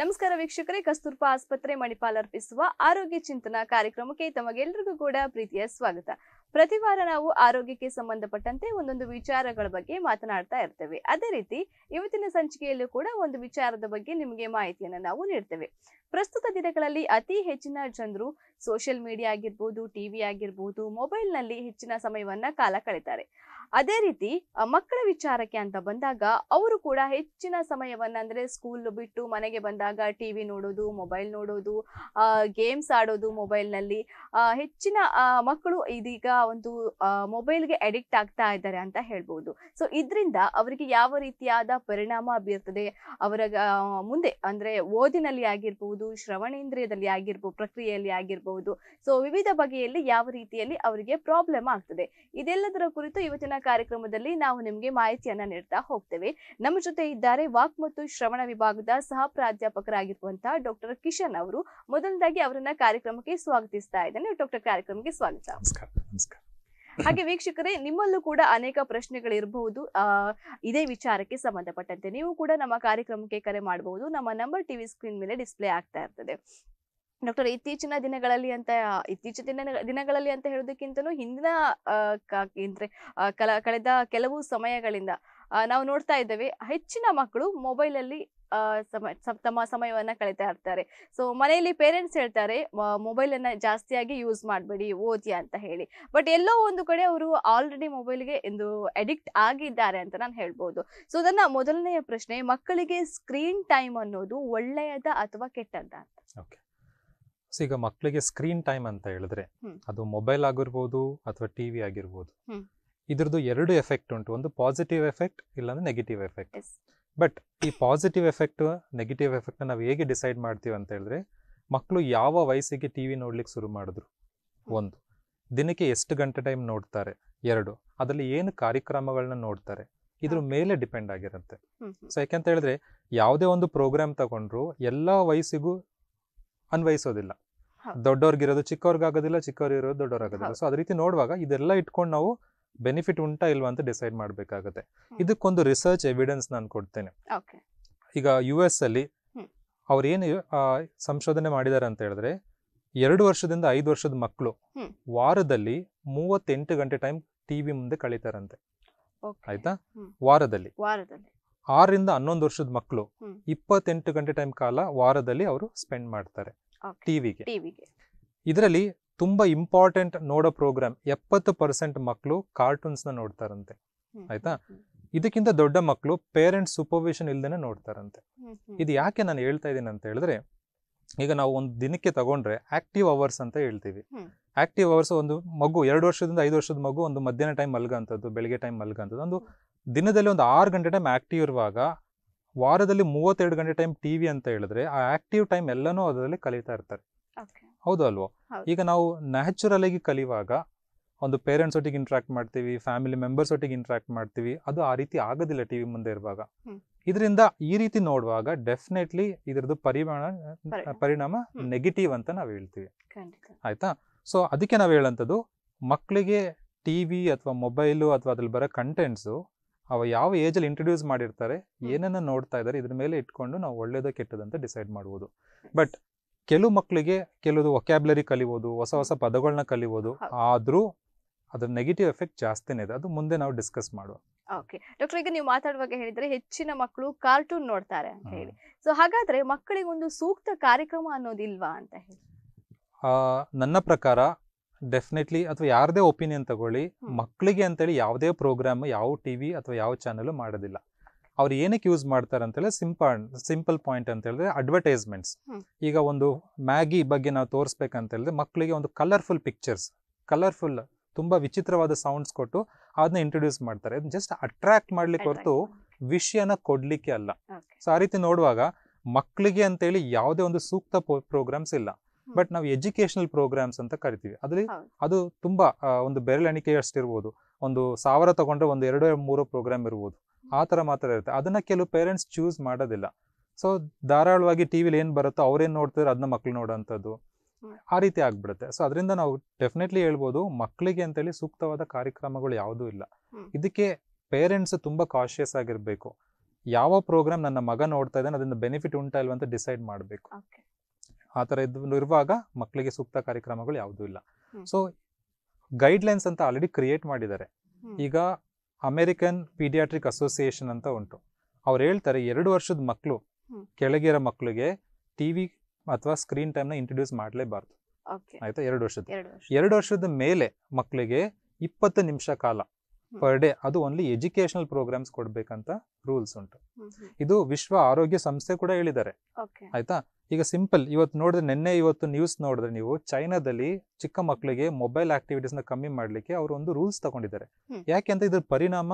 ನಮಸ್ಕಾರ ವೀಕ್ಷಕರೇ ಕಸ್ತೂರ್ಪಾ ಆಸ್ಪತ್ರೆ ಮಣಿಪಾಲ್ ಅರ್ಪಿಸುವ ಆರೋಗ್ಯ ಚಿಂತನಾ ಕಾರ್ಯಕ್ರಮಕ್ಕೆ ತಮಗೆಲ್ಲರಿಗೂ ಕೂಡ ಪ್ರೀತಿಯ ಸ್ವಾಗತ ಪ್ರತಿ ವಾರ ನಾವು ಆರೋಗ್ಯಕ್ಕೆ ಸಂಬಂಧಪಟ್ಟಂತೆ ಒಂದೊಂದು ವಿಚಾರಗಳ ಬಗ್ಗೆ ಮಾತನಾಡ್ತಾ ಇರ್ತೇವೆ ಅದೇ ರೀತಿ ಇವತ್ತಿನ ಸಂಚಿಕೆಯಲ್ಲೂ ಕೂಡ ಒಂದು ವಿಚಾರದ ಬಗ್ಗೆ ನಿಮಗೆ ಮಾಹಿತಿಯನ್ನು ನಾವು ನೀಡ್ತೇವೆ ಪ್ರಸ್ತುತ ದಿನಗಳಲ್ಲಿ ಅತಿ ಹೆಚ್ಚಿನ ಜನರು ಸೋಷಿಯಲ್ ಮೀಡಿಯಾ ಆಗಿರ್ಬೋದು ಟಿವಿ ಆಗಿರ್ಬೋದು ಮೊಬೈಲ್ನಲ್ಲಿ ಹೆಚ್ಚಿನ ಸಮಯವನ್ನ ಕಾಲ ಕಳೀತಾರೆ ಅದೇ ರೀತಿ ಮಕ್ಕಳ ವಿಚಾರಕ್ಕೆ ಅಂತ ಬಂದಾಗ ಅವರು ಕೂಡ ಹೆಚ್ಚಿನ ಸಮಯವನ್ನ ಅಂದ್ರೆ ಸ್ಕೂಲ್ ಬಿಟ್ಟು ಮನೆಗೆ ಬಂದಾಗ ಟಿವಿ ನೋಡೋದು ಮೊಬೈಲ್ ನೋಡೋದು ಗೇಮ್ಸ್ ಆಡೋದು ಮೊಬೈಲ್ನಲ್ಲಿ ಹೆಚ್ಚಿನ ಮಕ್ಕಳು ಇದೀಗ ಒಂದು ಮೊಬೈಲ್ಗೆ ಅಡಿಕ್ಟ್ ಆಗ್ತಾ ಇದ್ದಾರೆ ಅಂತ ಹೇಳ್ಬೋದು ಸೊ ಇದರಿಂದ ಅವರಿಗೆ ಯಾವ ರೀತಿಯಾದ ಪರಿಣಾಮ ಬೀರ್ತದೆ ಅವರ ಮುಂದೆ ಅಂದ್ರೆ ಓದಿನಲ್ಲಿ ಆಗಿರ್ಬೋದು ಶ್ರವಣೇಂದ್ರಿಯದಲ್ಲಿ ಆಗಿರ್ಬೋದು ಪ್ರಕ್ರಿಯೆಯಲ್ಲಿ ಆಗಿರ್ಬೋದು ಸೊ ವಿವಿಧ ಬಗೆಯಲ್ಲಿ ಯಾವ ರೀತಿಯಲ್ಲಿ ಅವರಿಗೆ ಪ್ರಾಬ್ಲಮ್ ಆಗ್ತದೆ ಇದೆಲ್ಲದರ ಕುರಿತು ಇವತ್ತಿನ ಕಾರ್ಯಕ್ರಮದಲ್ಲಿ ನಾವು ನಿಮಗೆ ಮಾಹಿತಿಯನ್ನ ನೀಡ್ತಾ ಹೋಗ್ತೇವೆ ನಮ್ಮ ಜೊತೆ ಇದ್ದಾರೆ ವಾಕ್ ಮತ್ತು ಶ್ರವಣ ವಿಭಾಗದ ಸಹ ಪ್ರಾಧ್ಯಾಪಕರಾಗಿರುವಂತಹ ಡಾಕ್ಟರ್ ಕಿಶನ್ ಅವರು ಮೊದಲನೇದಾಗಿ ಅವರನ್ನ ಕಾರ್ಯಕ್ರಮಕ್ಕೆ ಸ್ವಾಗತಿಸ್ತಾ ಇದ್ದೇನೆ ಡಾಕ್ಟರ್ ಕಾರ್ಯಕ್ರಮಕ್ಕೆ ಸ್ವಾಗತ ಹಾಗೆ ವೀಕ್ಷಕರೇ ನಿಮ್ಮಲ್ಲೂ ಕೂಡ ಅನೇಕ ಪ್ರಶ್ನೆಗಳಿರಬಹುದು ಇದೇ ವಿಚಾರಕ್ಕೆ ಸಂಬಂಧಪಟ್ಟಂತೆ ನೀವು ಕೂಡ ನಮ್ಮ ಕಾರ್ಯಕ್ರಮಕ್ಕೆ ಕರೆ ಮಾಡಬಹುದು ನಮ್ಮ ನಂಬರ್ ಟಿವಿ ಸ್ಕ್ರೀನ್ ಮೇಲೆ ಡಿಸ್ಪ್ಲೇ ಆಗ್ತಾ ಇರ್ತದೆ ಡಾಕ್ಟರ್ ಇತ್ತೀಚಿನ ದಿನಗಳಲ್ಲಿ ಅಂತ ಇತ್ತೀಚಿನ ದಿನ ದಿನಗಳಲ್ಲಿ ಅಂತ ಹೇಳೋದಕ್ಕಿಂತನೂ ಹಿಂದಿನ ಅಂದ್ರೆ ಕಳೆದ ಕೆಲವು ಸಮಯಗಳಿಂದ ನಾವು ನೋಡ್ತಾ ಇದ್ದೇವೆ ಹೆಚ್ಚಿನ ಮಕ್ಕಳು ಮೊಬೈಲ್ ಅಲ್ಲಿ ತಮ್ಮ ಸಮಯವನ್ನ ಕಳೀತಾ ಇರ್ತಾರೆ ಸೊ ಮನೆಯಲ್ಲಿ ಪೇರೆಂಟ್ಸ್ ಹೇಳ್ತಾರೆ ಮೊಬೈಲ್ ಅನ್ನ ಜಾಸ್ತಿಯಾಗಿ ಯೂಸ್ ಮಾಡಬೇಡಿ ಓದಿ ಅಂತ ಹೇಳಿ ಬಟ್ ಎಲ್ಲೋ ಒಂದು ಕಡೆ ಅವರು ಆಲ್ರೆಡಿ ಮೊಬೈಲ್ಗೆ ಎಂದು ಅಡಿಕ್ಟ್ ಆಗಿದ್ದಾರೆ ಅಂತ ನಾನು ಹೇಳ್ಬೋದು ಸೊ ಅದನ್ನ ಮೊದಲನೆಯ ಪ್ರಶ್ನೆ ಮಕ್ಕಳಿಗೆ ಸ್ಕ್ರೀನ್ ಟೈಮ್ ಅನ್ನೋದು ಒಳ್ಳೆಯದ ಅಥವಾ ಕೆಟ್ಟದ್ದ ಅಂತ ಸೊ ಈಗ ಮಕ್ಕಳಿಗೆ ಸ್ಕ್ರೀನ್ ಟೈಮ್ ಅಂತ ಹೇಳಿದ್ರೆ ಅದು ಮೊಬೈಲ್ ಆಗಿರ್ಬೋದು ಅಥವಾ ಟಿವಿ ಆಗಿರ್ಬೋದು ಇದ್ರದ್ದು ಎರಡು ಎಫೆಕ್ಟ್ ಉಂಟು ಒಂದು ಪಾಸಿಟಿವ್ ಎಫೆಕ್ಟ್ ಇಲ್ಲಾಂದ್ರೆ ನೆಗೆಟಿವ್ ಎಫೆಕ್ಟ್ ಬಟ್ ಈ ಪಾಸಿಟಿವ್ ಎಫೆಕ್ಟ್ ನೆಗೆಟಿವ್ ಎಫೆಕ್ಟ್ ನಾವು ಹೇಗೆ ಡಿಸೈಡ್ ಮಾಡ್ತೀವಿ ಅಂತ ಹೇಳಿದ್ರೆ ಮಕ್ಕಳು ಯಾವ ವಯಸ್ಸಿಗೆ ಟಿವಿ ನೋಡ್ಲಿಕ್ಕೆ ಶುರು ಮಾಡಿದ್ರು ಒಂದು ದಿನಕ್ಕೆ ಎಷ್ಟು ಗಂಟೆ ಟೈಮ್ ನೋಡ್ತಾರೆ ಎರಡು ಅದರಲ್ಲಿ ಏನು ಕಾರ್ಯಕ್ರಮಗಳನ್ನ ನೋಡ್ತಾರೆ ಇದ್ರ ಮೇಲೆ ಡಿಪೆಂಡ್ ಆಗಿರುತ್ತೆ ಸೊ ಯಾಕೆಂತ ಹೇಳಿದ್ರೆ ಯಾವುದೇ ಒಂದು ಪ್ರೋಗ್ರಾಮ್ ತಗೊಂಡ್ರು ಎಲ್ಲ ವಯಸ್ಸಿಗೂ ಅನ್ವಯಿಸೋದಿಲ್ಲ ದೊಡ್ಡವ್ರಿಗಿರೋದು ಇರೋದು ಚಿಕ್ಕವ್ರಿರೋದು ದೊಡ್ಡವ್ರಾಗೋದಿಲ್ಲ ಸೊ ಅದ ರೀತಿ ನೋಡುವಾಗ ಇದೆಲ್ಲ ಇಟ್ಕೊಂಡು ನಾವು ಬೆನಿಫಿಟ್ ಉಂಟಾ ಇಲ್ವಾ ಅಂತ ಡಿಸೈಡ್ ಮಾಡಬೇಕಾಗುತ್ತೆ ಇದಕ್ಕೊಂದು ರಿಸರ್ಚ್ ಎವಿಡೆನ್ಸ್ ನಾನು ಕೊಡ್ತೇನೆ ಈಗ ಯು ಎಸ್ ಅಲ್ಲಿ ಏನು ಸಂಶೋಧನೆ ಮಾಡಿದ್ದಾರೆ ಅಂತ ಹೇಳಿದ್ರೆ ಎರಡು ವರ್ಷದಿಂದ ಐದು ವರ್ಷದ ಮಕ್ಕಳು ವಾರದಲ್ಲಿ ಮೂವತ್ತೆಂಟು ಗಂಟೆ ಟೈಮ್ ಟಿವಿ ಮುಂದೆ ಕಳೀತಾರಂತೆ ಆಯ್ತಾ ವಾರದಲ್ಲಿ ವಾರದಲ್ಲಿ ಆರರಿಂದ ಹನ್ನೊಂದು ವರ್ಷದ ಮಕ್ಕಳು ಇಪ್ಪತ್ತೆಂಟು ಗಂಟೆ ಟೈಮ್ ಕಾಲ ವಾರದಲ್ಲಿ ಅವರು ಸ್ಪೆಂಡ್ ಮಾಡ್ತಾರೆ ಟಿವಿಗೆ ಇದರಲ್ಲಿ ತುಂಬಾ ಇಂಪಾರ್ಟೆಂಟ್ ನೋಡೋ ಪ್ರೋಗ್ರಾಮ್ ಎಪ್ಪತ್ತು ಪರ್ಸೆಂಟ್ ಮಕ್ಕಳು ಕಾರ್ಟೂನ್ಸ್ ನ ನೋಡ್ತಾರಂತೆ ಆಯ್ತಾ ಇದಕ್ಕಿಂತ ದೊಡ್ಡ ಮಕ್ಕಳು ಪೇರೆಂಟ್ಸ್ ಸೂಪರ್ವಿಷನ್ ಇಲ್ದೇನೆ ನೋಡ್ತಾರಂತೆ ಇದು ಯಾಕೆ ನಾನು ಹೇಳ್ತಾ ಇದ್ದೀನಿ ಅಂತ ಹೇಳಿದ್ರೆ ಈಗ ನಾವು ಒಂದು ದಿನಕ್ಕೆ ತಗೊಂಡ್ರೆ ಆಕ್ಟಿವ್ ಅವರ್ಸ್ ಅಂತ ಹೇಳ್ತೀವಿ ಆಕ್ಟಿವ್ ಅವರ್ಸ್ ಒಂದು ಮಗು ಎರಡು ವರ್ಷದಿಂದ ಐದು ವರ್ಷದ ಮಗು ಒಂದು ಮಧ್ಯಾಹ್ನ ಟೈಮ್ ಮಲ್ಗಂಥದ್ದು ಬೆಳಿಗ್ಗೆ ಟೈಮ್ ಮಲ್ಗಂಥದ್ದು ಒಂದು ದಿನದಲ್ಲಿ ಒಂದು ಆರು ಗಂಟೆ ಟೈಮ್ ಆಕ್ಟಿವ್ ಇರುವಾಗ ವಾರದಲ್ಲಿ ಮೂವತ್ತೆರಡು ಗಂಟೆ ಟೈಮ್ ಟಿ ವಿ ಅಂತ ಹೇಳಿದ್ರೆ ಆ ಆಕ್ಟಿವ್ ಟೈಮ್ ಎಲ್ಲನೂ ಅದರಲ್ಲಿ ಕಲಿತಾ ಇರ್ತಾರೆ ಹೌದು ಅಲ್ವೋ ಈಗ ನಾವು ನ್ಯಾಚುರಲ್ ಆಗಿ ಕಲಿಯುವಾಗ ಒಂದು ಪೇರೆಂಟ್ಸ್ ಒಟ್ಟಿಗೆ ಇಂಟ್ರಾಕ್ಟ್ ಮಾಡ್ತೀವಿ ಫ್ಯಾಮಿಲಿ ಮೆಂಬರ್ಸ್ ಒಟ್ಟಿಗೆ ಇಂಟ್ರಾಕ್ಟ್ ಮಾಡ್ತೀವಿ ಅದು ಆ ರೀತಿ ಆಗೋದಿಲ್ಲ ಟಿವಿ ಮುಂದೆ ಇರುವಾಗ ಇದರಿಂದ ಈ ರೀತಿ ನೋಡುವಾಗ ಡೆಫಿನೆಟ್ಲಿ ಇದರದ್ದು ಪರಿಮಾಣ ಪರಿಣಾಮ ನೆಗೆಟಿವ್ ಅಂತ ನಾವು ಹೇಳ್ತೀವಿ ಆಯ್ತಾ ಸೊ ಅದಕ್ಕೆ ನಾವು ಹೇಳಂಥದ್ದು ಮಕ್ಕಳಿಗೆ ಟಿವಿ ಅಥವಾ ಮೊಬೈಲು ಅಥವಾ ಅದ್ರಲ್ಲಿ ಬರೋ ಕಂಟೆಂಟ್ಸು ಅವ ಯಾವ ಏಜಲ್ಲಿ ಇಂಟ್ರೊಡ್ಯೂಸ್ ಮಾಡಿರ್ತಾರೆ ಏನನ್ನ ನೋಡ್ತಾ ಇದ್ದಾರೆ ಇದ್ರ ಮೇಲೆ ಇಟ್ಕೊಂಡು ನಾವು ಒಳ್ಳೇದೋ ಕೆಟ್ಟದಂತ ಡಿಸೈಡ್ ಮಾಡ್ಬೋದು ಬಟ್ ಕೆಲವು ಮಕ್ಕಳಿಗೆ ಕೆಲವು ವೊಕ್ಯಾಬ್ಲರಿ ಕಲಿಬೋದು ಹೊಸ ಹೊಸ ಪದಗಳನ್ನ ಕಲಿಬೋದು ಆದ್ರೂ ಅದ್ರ ನೆಗೆಟಿವ್ ಎಫೆಕ್ಟ್ ಜಾಸ್ತಿನೇ ಇದೆ ಅದು ಮುಂದೆ ನಾವು ಡಿಸ್ಕಸ್ ಮಾಡುವ ಓಕೆ ಡಾಕ್ಟರ್ ಈಗ ನೀವು ಮಾತಾಡುವಾಗ ಹೇಳಿದ್ರೆ ಹೆಚ್ಚಿನ ಮಕ್ಕಳು ಕಾರ್ಟೂನ್ ನೋಡ್ತಾರೆ ಅಂತ ಹೇಳಿ ಸೊ ಹಾಗಾದ್ರೆ ಮಕ್ಕಳಿಗೆ ಒಂದು ಸೂಕ್ತ ಕಾರ್ಯಕ್ರಮ ಅನ್ನೋದಿಲ್ವಾ ಅಂತ ಹೇಳಿ ನನ್ನ ಪ್ರಕಾರ ಡೆಫಿನೆಟ್ಲಿ ಅಥವಾ ಯಾರದೇ ಒಪಿನಿಯನ್ ತಗೊಳ್ಳಿ ಮಕ್ಕಳಿಗೆ ಅಂತೇಳಿ ಯಾವುದೇ ಪ್ರೋಗ್ರಾಮ್ ಯಾವ ಟಿ ವಿ ಅಥವಾ ಯಾವ ಚಾನಲ್ ಮಾಡೋದಿಲ್ಲ ಅವ್ರು ಏನಕ್ಕೆ ಯೂಸ್ ಮಾಡ್ತಾರೆ ಅಂತೇಳಿ ಸಿಂಪಲ್ ಸಿಂಪಲ್ ಪಾಯಿಂಟ್ ಅಂತ ಹೇಳಿದ್ರೆ ಅಡ್ವರ್ಟೈಸ್ಮೆಂಟ್ಸ್ ಈಗ ಒಂದು ಮ್ಯಾಗಿ ಬಗ್ಗೆ ನಾವು ತೋರಿಸ್ಬೇಕಂತ ಹೇಳಿದ್ರೆ ಮಕ್ಕಳಿಗೆ ಒಂದು ಕಲರ್ಫುಲ್ ಪಿಕ್ಚರ್ಸ್ ಕಲರ್ಫುಲ್ ತುಂಬ ವಿಚಿತ್ರವಾದ ಸೌಂಡ್ಸ್ ಕೊಟ್ಟು ಅದನ್ನ ಇಂಟ್ರೊಡ್ಯೂಸ್ ಮಾಡ್ತಾರೆ ಜಸ್ಟ್ ಅಟ್ರಾಕ್ಟ್ ಮಾಡ್ಲಿಕ್ಕೆ ಹೊರತು ವಿಷಯನ ಕೊಡ್ಲಿಕ್ಕೆ ಅಲ್ಲ ಸೊ ಆ ರೀತಿ ನೋಡುವಾಗ ಮಕ್ಕಳಿಗೆ ಅಂತೇಳಿ ಯಾವುದೇ ಒಂದು ಸೂಕ್ತ ಪ್ರೋಗ್ರಾಮ್ಸ್ ಇಲ್ಲ ಬಟ್ ನಾವು ಎಜುಕೇಶನಲ್ ಪ್ರೋಗ್ರಾಮ್ಸ್ ಅಂತ ಕರಿತೀವಿ ಅದ್ರಲ್ಲಿ ಅದು ತುಂಬಾ ಒಂದು ಬೆರಳೆಣಿಕೆಯಷ್ಟು ಅಷ್ಟಿರ್ಬೋದು ಒಂದು ಸಾವಿರ ತಗೊಂಡ್ರೆ ಒಂದು ಎರಡು ಮೂರು ಪ್ರೋಗ್ರಾಮ್ ಇರ್ಬೋದು ಆ ತರ ಮಾತ್ರ ಇರುತ್ತೆ ಅದನ್ನ ಕೆಲವು ಪೇರೆಂಟ್ಸ್ ಚೂಸ್ ಮಾಡೋದಿಲ್ಲ ಸೊ ಧಾರಾಳವಾಗಿ ಟಿವಿಲಿ ಏನು ಬರುತ್ತೋ ಅವ್ರೇನ್ ನೋಡ್ತಾರೆ ಅದನ್ನ ಮಕ್ಳು ನೋಡೋಂಥದ್ದು ಆ ರೀತಿ ಆಗ್ಬಿಡುತ್ತೆ ಸೊ ಅದರಿಂದ ನಾವು ಡೆಫಿನೆಟ್ಲಿ ಹೇಳ್ಬೋದು ಮಕ್ಕಳಿಗೆ ಹೇಳಿ ಸೂಕ್ತವಾದ ಕಾರ್ಯಕ್ರಮಗಳು ಯಾವುದೂ ಇಲ್ಲ ಇದಕ್ಕೆ ಪೇರೆಂಟ್ಸ್ ತುಂಬಾ ಕಾಶಿಯಸ್ ಆಗಿರಬೇಕು ಯಾವ ಪ್ರೋಗ್ರಾಮ್ ನನ್ನ ಮಗ ನೋಡ್ತಾ ಇದ್ದಾನೆ ಅದರಿಂದ ಬೆನಿಫಿಟ್ ಉಂಟಾ ಅಂತ ಡಿಸೈಡ್ ಮಾಡಬೇಕು ಆ ಥರ ಇದ್ದು ಇರುವಾಗ ಮಕ್ಕಳಿಗೆ ಸೂಕ್ತ ಕಾರ್ಯಕ್ರಮಗಳು ಯಾವುದೂ ಇಲ್ಲ ಸೊ ಗೈಡ್ಲೈನ್ಸ್ ಅಂತ ಆಲ್ರೆಡಿ ಕ್ರಿಯೇಟ್ ಮಾಡಿದ್ದಾರೆ ಈಗ ಅಮೆರಿಕನ್ ಪೀಡಿಯಾಟ್ರಿಕ್ ಅಸೋಸಿಯೇಷನ್ ಅಂತ ಉಂಟು ಅವ್ರು ಹೇಳ್ತಾರೆ ಎರಡು ವರ್ಷದ ಮಕ್ಕಳು ಕೆಳಗಿರೋ ಮಕ್ಕಳಿಗೆ ಟಿವಿ ಅಥವಾ ಸ್ಕ್ರೀನ್ ಟೈಮ್ನ ಇಂಟ್ರೊಡ್ಯೂಸ್ ಮಾಡಲೇಬಾರ್ದು ಆಯ್ತಾ ಎರಡು ವರ್ಷದ ಎರಡು ವರ್ಷದ ಮೇಲೆ ಮಕ್ಕಳಿಗೆ ಇಪ್ಪತ್ತು ನಿಮಿಷ ಕಾಲ ಪರ್ ಡೇ ಅದು ಓನ್ಲಿ ಎಜುಕೇಶನಲ್ ಪ್ರೋಗ್ರಾಮ್ಸ್ ಕೊಡ್ಬೇಕಂತ ರೂಲ್ಸ್ ಉಂಟು ಇದು ವಿಶ್ವ ಆರೋಗ್ಯ ಸಂಸ್ಥೆ ಕೂಡ ಹೇಳಿದ್ದಾರೆ ಆಯ್ತಾ ಈಗ ಸಿಂಪಲ್ ಇವತ್ತು ನೋಡಿದ್ರೆ ನಿನ್ನೆ ಇವತ್ತು ನ್ಯೂಸ್ ನೋಡಿದ್ರೆ ನೀವು ಚೈನಾದಲ್ಲಿ ಚಿಕ್ಕ ಮಕ್ಕಳಿಗೆ ಮೊಬೈಲ್ ಆಕ್ಟಿವಿಟೀಸ್ ನ ಕಮ್ಮಿ ಮಾಡಲಿಕ್ಕೆ ಅವರು ಒಂದು ರೂಲ್ಸ್ ತಗೊಂಡಿದ್ದಾರೆ ಯಾಕೆ ಅಂತ ಇದ್ರ ಪರಿಣಾಮ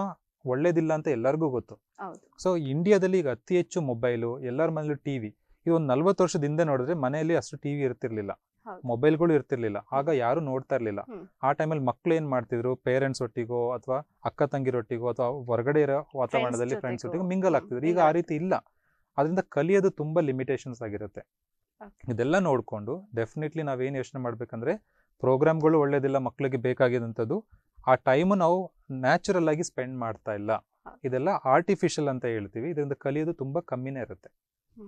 ಒಳ್ಳೇದಿಲ್ಲ ಅಂತ ಎಲ್ಲರಿಗೂ ಗೊತ್ತು ಸೊ ಇಂಡಿಯಾದಲ್ಲಿ ಈಗ ಅತಿ ಹೆಚ್ಚು ಮೊಬೈಲು ಎಲ್ಲರ ಮನೇಲಿ ಟಿವಿ ಇದು ಒಂದು ನಲ್ವತ್ತು ವರ್ಷದ ಹಿಂದೆ ನೋಡಿದ್ರೆ ಮನೆಯಲ್ಲಿ ಅಷ್ಟು ಟಿವಿ ಇರ್ತಿರ್ಲಿಲ್ಲ ಮೊಬೈಲ್ಗಳು ಇರ್ತಿರ್ಲಿಲ್ಲ ಆಗ ಯಾರು ನೋಡ್ತಾ ಇರ್ಲಿಲ್ಲ ಆ ಟೈಮಲ್ಲಿ ಮಕ್ಳು ಏನ್ ಮಾಡ್ತಿದ್ರು ಪೇರೆಂಟ್ಸ್ ಒಟ್ಟಿಗೋ ಅಥವಾ ಅಕ್ಕ ತಂಗಿರೊಟ್ಟಿಗೋ ಅಥವಾ ಹೊರಗಡೆ ಇರೋ ವಾತಾವರಣದಲ್ಲಿ ಫ್ರೆಂಡ್ಸ್ ಒಟ್ಟಿಗೂ ಮಿಂಗಲ್ ಆಗ್ತಿದ್ರು ಈಗ ಆ ರೀತಿ ಇಲ್ಲ ಅದರಿಂದ ಕಲಿಯೋದು ತುಂಬ ಲಿಮಿಟೇಷನ್ಸ್ ಆಗಿರುತ್ತೆ ಇದೆಲ್ಲ ನೋಡಿಕೊಂಡು ಡೆಫಿನೆಟ್ಲಿ ನಾವೇನು ಯೋಚನೆ ಮಾಡಬೇಕಂದ್ರೆ ಪ್ರೋಗ್ರಾಮ್ಗಳು ಒಳ್ಳೇದಿಲ್ಲ ಮಕ್ಕಳಿಗೆ ಬೇಕಾಗಿದ್ದಂಥದ್ದು ಆ ಟೈಮು ನಾವು ನ್ಯಾಚುರಲ್ ಆಗಿ ಸ್ಪೆಂಡ್ ಮಾಡ್ತಾ ಇಲ್ಲ ಇದೆಲ್ಲ ಆರ್ಟಿಫಿಷಿಯಲ್ ಅಂತ ಹೇಳ್ತೀವಿ ಇದರಿಂದ ಕಲಿಯೋದು ತುಂಬ ಕಮ್ಮಿನೇ ಇರುತ್ತೆ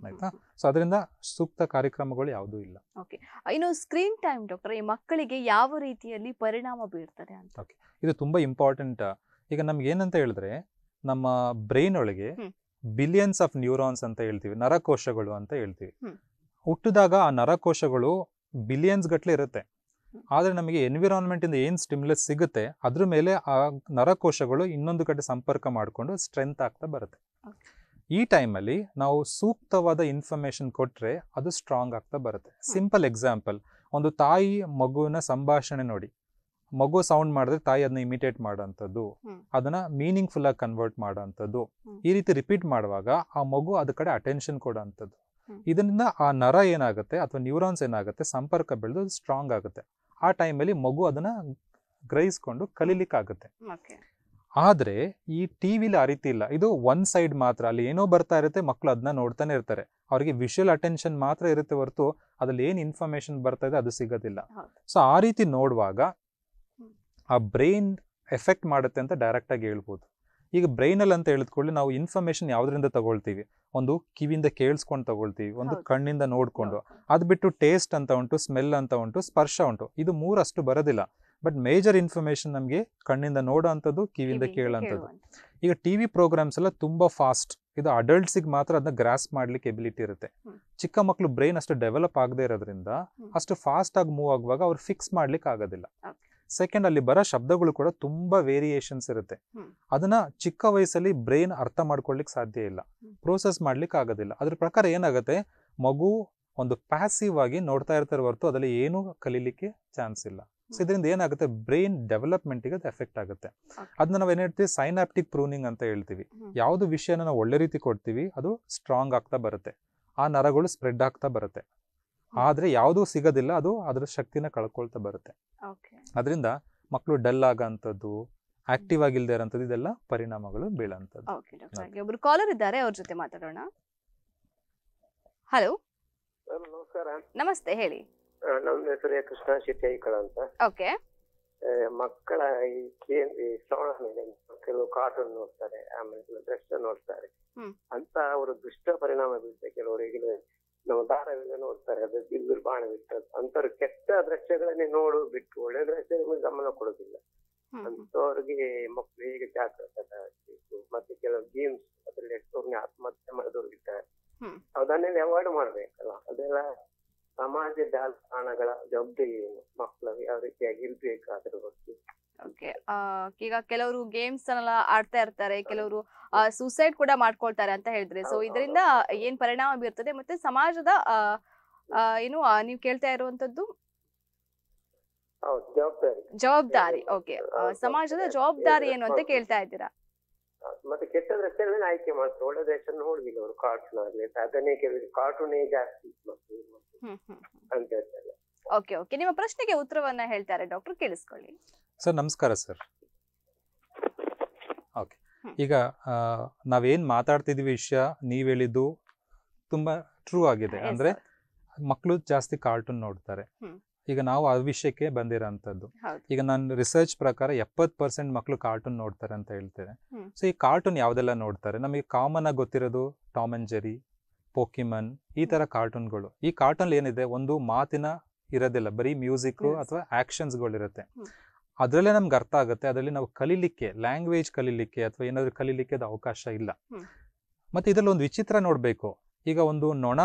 ಆಯ್ತಾ ಸೊ ಅದರಿಂದ ಸೂಕ್ತ ಕಾರ್ಯಕ್ರಮಗಳು ಯಾವುದೂ ಇಲ್ಲ ಓಕೆ ಇನ್ನು ಸ್ಕ್ರೀನ್ ಟೈಮ್ ಡಾಕ್ಟರ್ ಈ ಮಕ್ಕಳಿಗೆ ಯಾವ ರೀತಿಯಲ್ಲಿ ಪರಿಣಾಮ ಬೀರ್ತಾರೆ ಅಂತ ಓಕೆ ಇದು ತುಂಬ ಇಂಪಾರ್ಟೆಂಟ್ ಈಗ ನಮ್ಗೆ ಏನಂತ ಹೇಳಿದ್ರೆ ನಮ್ಮ ಬ್ರೈನ್ ಒಳಗೆ ಬಿಲಿಯನ್ಸ್ ಆಫ್ ನ್ಯೂರಾನ್ಸ್ ಅಂತ ಹೇಳ್ತೀವಿ ನರಕೋಶಗಳು ಅಂತ ಹೇಳ್ತೀವಿ ಹುಟ್ಟಿದಾಗ ಆ ನರಕೋಶಗಳು ಬಿಲಿಯನ್ಸ್ ಗಟ್ಟಲೆ ಇರುತ್ತೆ ಆದರೆ ನಮಗೆ ಇಂದ ಏನು ಸ್ಟಿಮ್ಯುಲಸ್ ಸಿಗುತ್ತೆ ಅದ್ರ ಮೇಲೆ ಆ ನರಕೋಶಗಳು ಇನ್ನೊಂದು ಕಡೆ ಸಂಪರ್ಕ ಮಾಡಿಕೊಂಡು ಸ್ಟ್ರೆಂತ್ ಆಗ್ತಾ ಬರುತ್ತೆ ಈ ಟೈಮಲ್ಲಿ ನಾವು ಸೂಕ್ತವಾದ ಇನ್ಫಾರ್ಮೇಶನ್ ಕೊಟ್ಟರೆ ಅದು ಸ್ಟ್ರಾಂಗ್ ಆಗ್ತಾ ಬರುತ್ತೆ ಸಿಂಪಲ್ ಎಕ್ಸಾಂಪಲ್ ಒಂದು ತಾಯಿ ಮಗುವಿನ ಸಂಭಾಷಣೆ ನೋಡಿ ಮಗು ಸೌಂಡ್ ಮಾಡಿದ್ರೆ ತಾಯಿ ಅದನ್ನ ಇಮಿಟೇಟ್ ಮಾಡೋಂಥದ್ದು ಅದನ್ನ ಫುಲ್ ಆಗಿ ಕನ್ವರ್ಟ್ ಮಾಡೋಂಥದ್ದು ಈ ರೀತಿ ರಿಪೀಟ್ ಮಾಡುವಾಗ ಆ ಮಗು ಅದ ಕಡೆ ಅಟೆನ್ಷನ್ ಕೊಡೋಂಥದ್ದು ಇದರಿಂದ ಆ ನರ ಏನಾಗುತ್ತೆ ಅಥವಾ ನ್ಯೂರಾನ್ಸ್ ಏನಾಗುತ್ತೆ ಸಂಪರ್ಕ ಬೆಳೆದು ಸ್ಟ್ರಾಂಗ್ ಆಗುತ್ತೆ ಆ ಟೈಮಲ್ಲಿ ಮಗು ಅದನ್ನ ಗ್ರಹಿಸ್ಕೊಂಡು ಕಲೀಲಿಕ್ಕಾಗುತ್ತೆ ಆದ್ರೆ ಈ ಟಿವಿಲಿ ಆ ರೀತಿ ಇಲ್ಲ ಇದು ಒನ್ ಸೈಡ್ ಮಾತ್ರ ಅಲ್ಲಿ ಏನೋ ಬರ್ತಾ ಇರುತ್ತೆ ಮಕ್ಕಳು ಅದನ್ನ ನೋಡ್ತಾನೆ ಇರ್ತಾರೆ ಅವರಿಗೆ ವಿಷುವಲ್ ಅಟೆನ್ಷನ್ ಮಾತ್ರ ಇರುತ್ತೆ ಹೊರತು ಅದ್ರಲ್ಲಿ ಏನು ಇನ್ಫಾರ್ಮೇಶನ್ ಬರ್ತಾ ಇದೆ ಅದು ಸಿಗೋದಿಲ್ಲ ಸೊ ಆ ರೀತಿ ನೋಡುವಾಗ ಆ ಬ್ರೈನ್ ಎಫೆಕ್ಟ್ ಮಾಡುತ್ತೆ ಅಂತ ಡೈರೆಕ್ಟಾಗಿ ಹೇಳ್ಬೋದು ಈಗ ಬ್ರೈನಲ್ಲಿ ಅಂತ ಹೇಳಿದ್ಕೊಳ್ಳಿ ನಾವು ಇನ್ಫಾರ್ಮೇಷನ್ ಯಾವುದರಿಂದ ತಗೊಳ್ತೀವಿ ಒಂದು ಕಿವಿಯಿಂದ ಕೇಳಿಸ್ಕೊಂಡು ತಗೊಳ್ತೀವಿ ಒಂದು ಕಣ್ಣಿಂದ ನೋಡಿಕೊಂಡು ಅದು ಬಿಟ್ಟು ಟೇಸ್ಟ್ ಅಂತ ಉಂಟು ಸ್ಮೆಲ್ ಅಂತ ಉಂಟು ಸ್ಪರ್ಶ ಉಂಟು ಇದು ಮೂರಷ್ಟು ಬರೋದಿಲ್ಲ ಬಟ್ ಮೇಜರ್ ಇನ್ಫಾರ್ಮೇಷನ್ ನಮಗೆ ಕಣ್ಣಿಂದ ನೋಡೋ ಅಂಥದ್ದು ಕಿವಿಯಿಂದ ಕೇಳೋಂಥದ್ದು ಈಗ ಟಿ ವಿ ಪ್ರೋಗ್ರಾಮ್ಸ್ ಎಲ್ಲ ತುಂಬ ಫಾಸ್ಟ್ ಇದು ಅಡಲ್ಟ್ಸಿಗೆ ಮಾತ್ರ ಅದನ್ನ ಗ್ರಾಸ್ ಮಾಡ್ಲಿಕ್ಕೆ ಎಬಿಲಿಟಿ ಇರುತ್ತೆ ಚಿಕ್ಕ ಮಕ್ಕಳು ಬ್ರೈನ್ ಅಷ್ಟು ಡೆವಲಪ್ ಆಗದೆ ಇರೋದ್ರಿಂದ ಅಷ್ಟು ಫಾಸ್ಟ್ ಆಗಿ ಮೂವ್ ಆಗುವಾಗ ಅವ್ರು ಫಿಕ್ಸ್ ಮಾಡ್ಲಿಕ್ಕೆ ಆಗೋದಿಲ್ಲ ಸೆಕೆಂಡ್ ಅಲ್ಲಿ ಬರೋ ಶಬ್ದಗಳು ಕೂಡ ತುಂಬಾ ವೇರಿಯೇಷನ್ಸ್ ಇರುತ್ತೆ ಅದನ್ನ ಚಿಕ್ಕ ವಯಸ್ಸಲ್ಲಿ ಬ್ರೈನ್ ಅರ್ಥ ಮಾಡ್ಕೊಳ್ಲಿಕ್ಕೆ ಸಾಧ್ಯ ಇಲ್ಲ ಪ್ರೋಸೆಸ್ ಮಾಡ್ಲಿಕ್ಕೆ ಆಗೋದಿಲ್ಲ ಅದ್ರ ಪ್ರಕಾರ ಏನಾಗುತ್ತೆ ಮಗು ಒಂದು ಪ್ಯಾಸಿವ್ ಆಗಿ ನೋಡ್ತಾ ಇರ್ತಾರೆ ಹೊರತು ಅದರಲ್ಲಿ ಏನೂ ಕಲೀಲಿಕ್ಕೆ ಚಾನ್ಸ್ ಇಲ್ಲ ಸೊ ಇದರಿಂದ ಏನಾಗುತ್ತೆ ಬ್ರೈನ್ ಡೆವಲಪ್ಮೆಂಟ್ಗೆ ಅದು ಎಫೆಕ್ಟ್ ಆಗುತ್ತೆ ಅದನ್ನ ನಾವು ಏನ್ ಹೇಳ್ತೀವಿ ಸೈನಾಪ್ಟಿಕ್ ಪ್ರೂನಿಂಗ್ ಅಂತ ಹೇಳ್ತೀವಿ ಯಾವುದು ವಿಷಯನ ನಾವು ಒಳ್ಳೆ ರೀತಿ ಕೊಡ್ತೀವಿ ಅದು ಸ್ಟ್ರಾಂಗ್ ಆಗ್ತಾ ಬರುತ್ತೆ ಆ ನರಗಳು ಸ್ಪ್ರೆಡ್ ಆಗ್ತಾ ಬರುತ್ತೆ ಆದ್ರೆ ಯಾವುದು ಸಿಗೋದಿಲ್ಲ ಅದು ಅದ್ರ ಶಕ್ತಿನ ಕಳ್ಕೊಳ್ತಾ ಬರುತ್ತೆ ಅದರಿಂದ ಮಕ್ಕಳು ಡಲ್ ಆಗಂತದ್ದು ಆಕ್ಟಿವ್ ಆಗಿಲ್ದೇ ಇರೋಂಥದ್ದು ಇದೆಲ್ಲ ಪರಿಣಾಮಗಳು ಬೀಳಂತದ್ದು ಒಬ್ರು ಕಾಲರ್ ಇದ್ದಾರೆ ಅವ್ರ ಜೊತೆ ಮಾತಾಡೋಣ ಹಲೋ ನಮಸ್ಕಾರ ನಮಸ್ತೆ ಹೇಳಿ ನಮ್ಮ ಹೆಸರು ಕೃಷ್ಣ ಶೆಟ್ಟಿ ಐಕಳ ಅಂತ ಓಕೆ ಮಕ್ಕಳ ಈ ಕೇಂದ್ರ ಶ್ರವಣ ಮೇಲೆ ಕೆಲವು ಕಾರ್ಟೂನ್ ನೋಡ್ತಾರೆ ಆಮೇಲೆ ಕೆಲವು ದೃಶ್ಯ ನೋಡ್ತಾರೆ ಅಂತ ಅವರು ದುಷ್ಟ ಪರಿಣಾಮ ಬೀಳ್ತಾರೆ ಕೆಲವರು ಈಗಲೇ ನಾವು ಧಾರಾವಿಯನ್ನು ನೋಡ್ತಾರೆ ಅದು ದಿಗ್ಗುರ್ ಬಾಣ ಬಿಟ್ಟದ್ದು ಅಂತವ್ರು ಕೆಟ್ಟ ದೃಶ್ಯಗಳನ್ನೇ ನೋಡು ಬಿಟ್ಟು ಒಳ್ಳೆ ದೃಶ್ಯಗಳಿಗೆ ಗಮನ ಕೊಡೋದಿಲ್ಲ ಅಂತವ್ರಿಗೆ ಮಕ್ಕಳು ಹೇಗೆ ಜಾಗ್ರತೆ ಮತ್ತೆ ಕೆಲವು ಗೇಮ್ಸ್ ಅದ್ರಲ್ಲಿ ಎಷ್ಟೊಂದು ಆತ್ಮಹತ್ಯೆ ಮಾಡಿದವ್ರು ಇದ್ದಾರೆ ಅದನ್ನೆಲ್ಲ ಅವಾಯ್ಡ್ ಮಾಡ್ಬೇಕಲ್ಲ ಅದೆಲ್ಲ ಸಮಾಜ ಜಾಲತಾಣಗಳ ಜವಾಬ್ದಾರಿ ಏನು ಮಕ್ಕಳು ಯಾವ ರೀತಿಯಾಗಿ ಇರ್ಬೇಕು ಅದ್ರ ಬಗ್ಗೆ ಓಕೆ ಈಗ ಕೆಲವರು ಗೇಮ್ಸ್ ಅನ್ನೆಲ್ಲ ಆಡ್ತಾ ಇರ್ತಾರೆ ಕೆಲವರು ಸೂಸೈಡ್ ಕೂಡ ಮಾಡ್ಕೊಳ್ತಾರೆ ಅಂತ ಹೇಳಿದ್ರೆ ಸೊ ಇದರಿಂದ ಏನ್ ಪರಿಣಾಮ ಬೀರ್ತದೆ ಮತ್ತೆ ಸಮಾಜದ ಏನು ನೀವು ಕೇಳ್ತಾ ಇರುವಂತದ್ದು ಜವಾಬ್ದಾರಿ ಓಕೆ ಸಮಾಜದ ಜವಾಬ್ದಾರಿ ಏನು ಅಂತ ಕೇಳ್ತಾ ಇದ್ದೀರಾ ಮತ್ತೆ ಕೆಟ್ಟ ಆಯ್ಕೆ ಮಾಡ್ತಾರೆ ಒಳ್ಳೆ ದೃಶ್ಯ ಅವರು ಕಾರ್ಟೂನ್ ಆಗ್ಲಿ ಅದನ್ನೇ ಕೇಳಿದ್ರೆ ಕಾರ್ಟೂನೇ ಜಾಸ್ತಿ ಹ್ಮ್ ಓಕೆ ಓಕೆ ನಿಮ್ಮ ಪ್ರಶ್ನೆಗೆ ಉತ್ತರವನ್ನ ಹೇಳ್ತಾರೆ ಡಾಕ್ಟರ್ ಕೇಳಿಸ್ಕೊಳ್ಳಿ ಸರ್ ನಮಸ್ಕಾರ ಸರ್ ಓಕೆ ಈಗ ನಾವೇನು ಮಾತಾಡ್ತಿದ್ವಿ ವಿಷಯ ನೀವು ಹೇಳಿದ್ದು ತುಂಬ ಟ್ರೂ ಆಗಿದೆ ಅಂದರೆ ಮಕ್ಕಳು ಜಾಸ್ತಿ ಕಾರ್ಟೂನ್ ನೋಡ್ತಾರೆ ಈಗ ನಾವು ಆ ವಿಷಯಕ್ಕೆ ಬಂದಿರೋಂಥದ್ದು ಈಗ ನನ್ನ ರಿಸರ್ಚ್ ಪ್ರಕಾರ ಎಪ್ಪತ್ತು ಪರ್ಸೆಂಟ್ ಮಕ್ಕಳು ಕಾರ್ಟೂನ್ ನೋಡ್ತಾರೆ ಅಂತ ಹೇಳ್ತೇನೆ ಸೊ ಈ ಕಾರ್ಟೂನ್ ಯಾವುದೆಲ್ಲ ನೋಡ್ತಾರೆ ನಮಗೆ ಕಾಮನ್ ಆಗಿ ಗೊತ್ತಿರೋದು ಟಾಮ್ ಅಂಡ್ ಜೆರಿ ಪೋಕಿಮನ್ ಈ ಥರ ಕಾರ್ಟೂನ್ಗಳು ಈ ಕಾರ್ಟೂನ್ ಏನಿದೆ ಒಂದು ಮಾತಿನ ಇರೋದಿಲ್ಲ ಬರೀ ಮ್ಯೂಸಿಕ್ ಅಥವಾ ಇರುತ್ತೆ ಅದರಲ್ಲೇ ನಮ್ಗೆ ಅರ್ಥ ಆಗುತ್ತೆ ಅದರಲ್ಲಿ ನಾವು ಕಲೀಲಿಕ್ಕೆ ಲ್ಯಾಂಗ್ವೇಜ್ ಕಲೀಲಿಕ್ಕೆ ಅಥವಾ ಏನಾದರೂ ಕಲೀಲಿಕ್ಕೆ ಅದು ಅವಕಾಶ ಇಲ್ಲ ಮತ್ತು ಇದರಲ್ಲಿ ಒಂದು ವಿಚಿತ್ರ ನೋಡಬೇಕು ಈಗ ಒಂದು ನೊಣ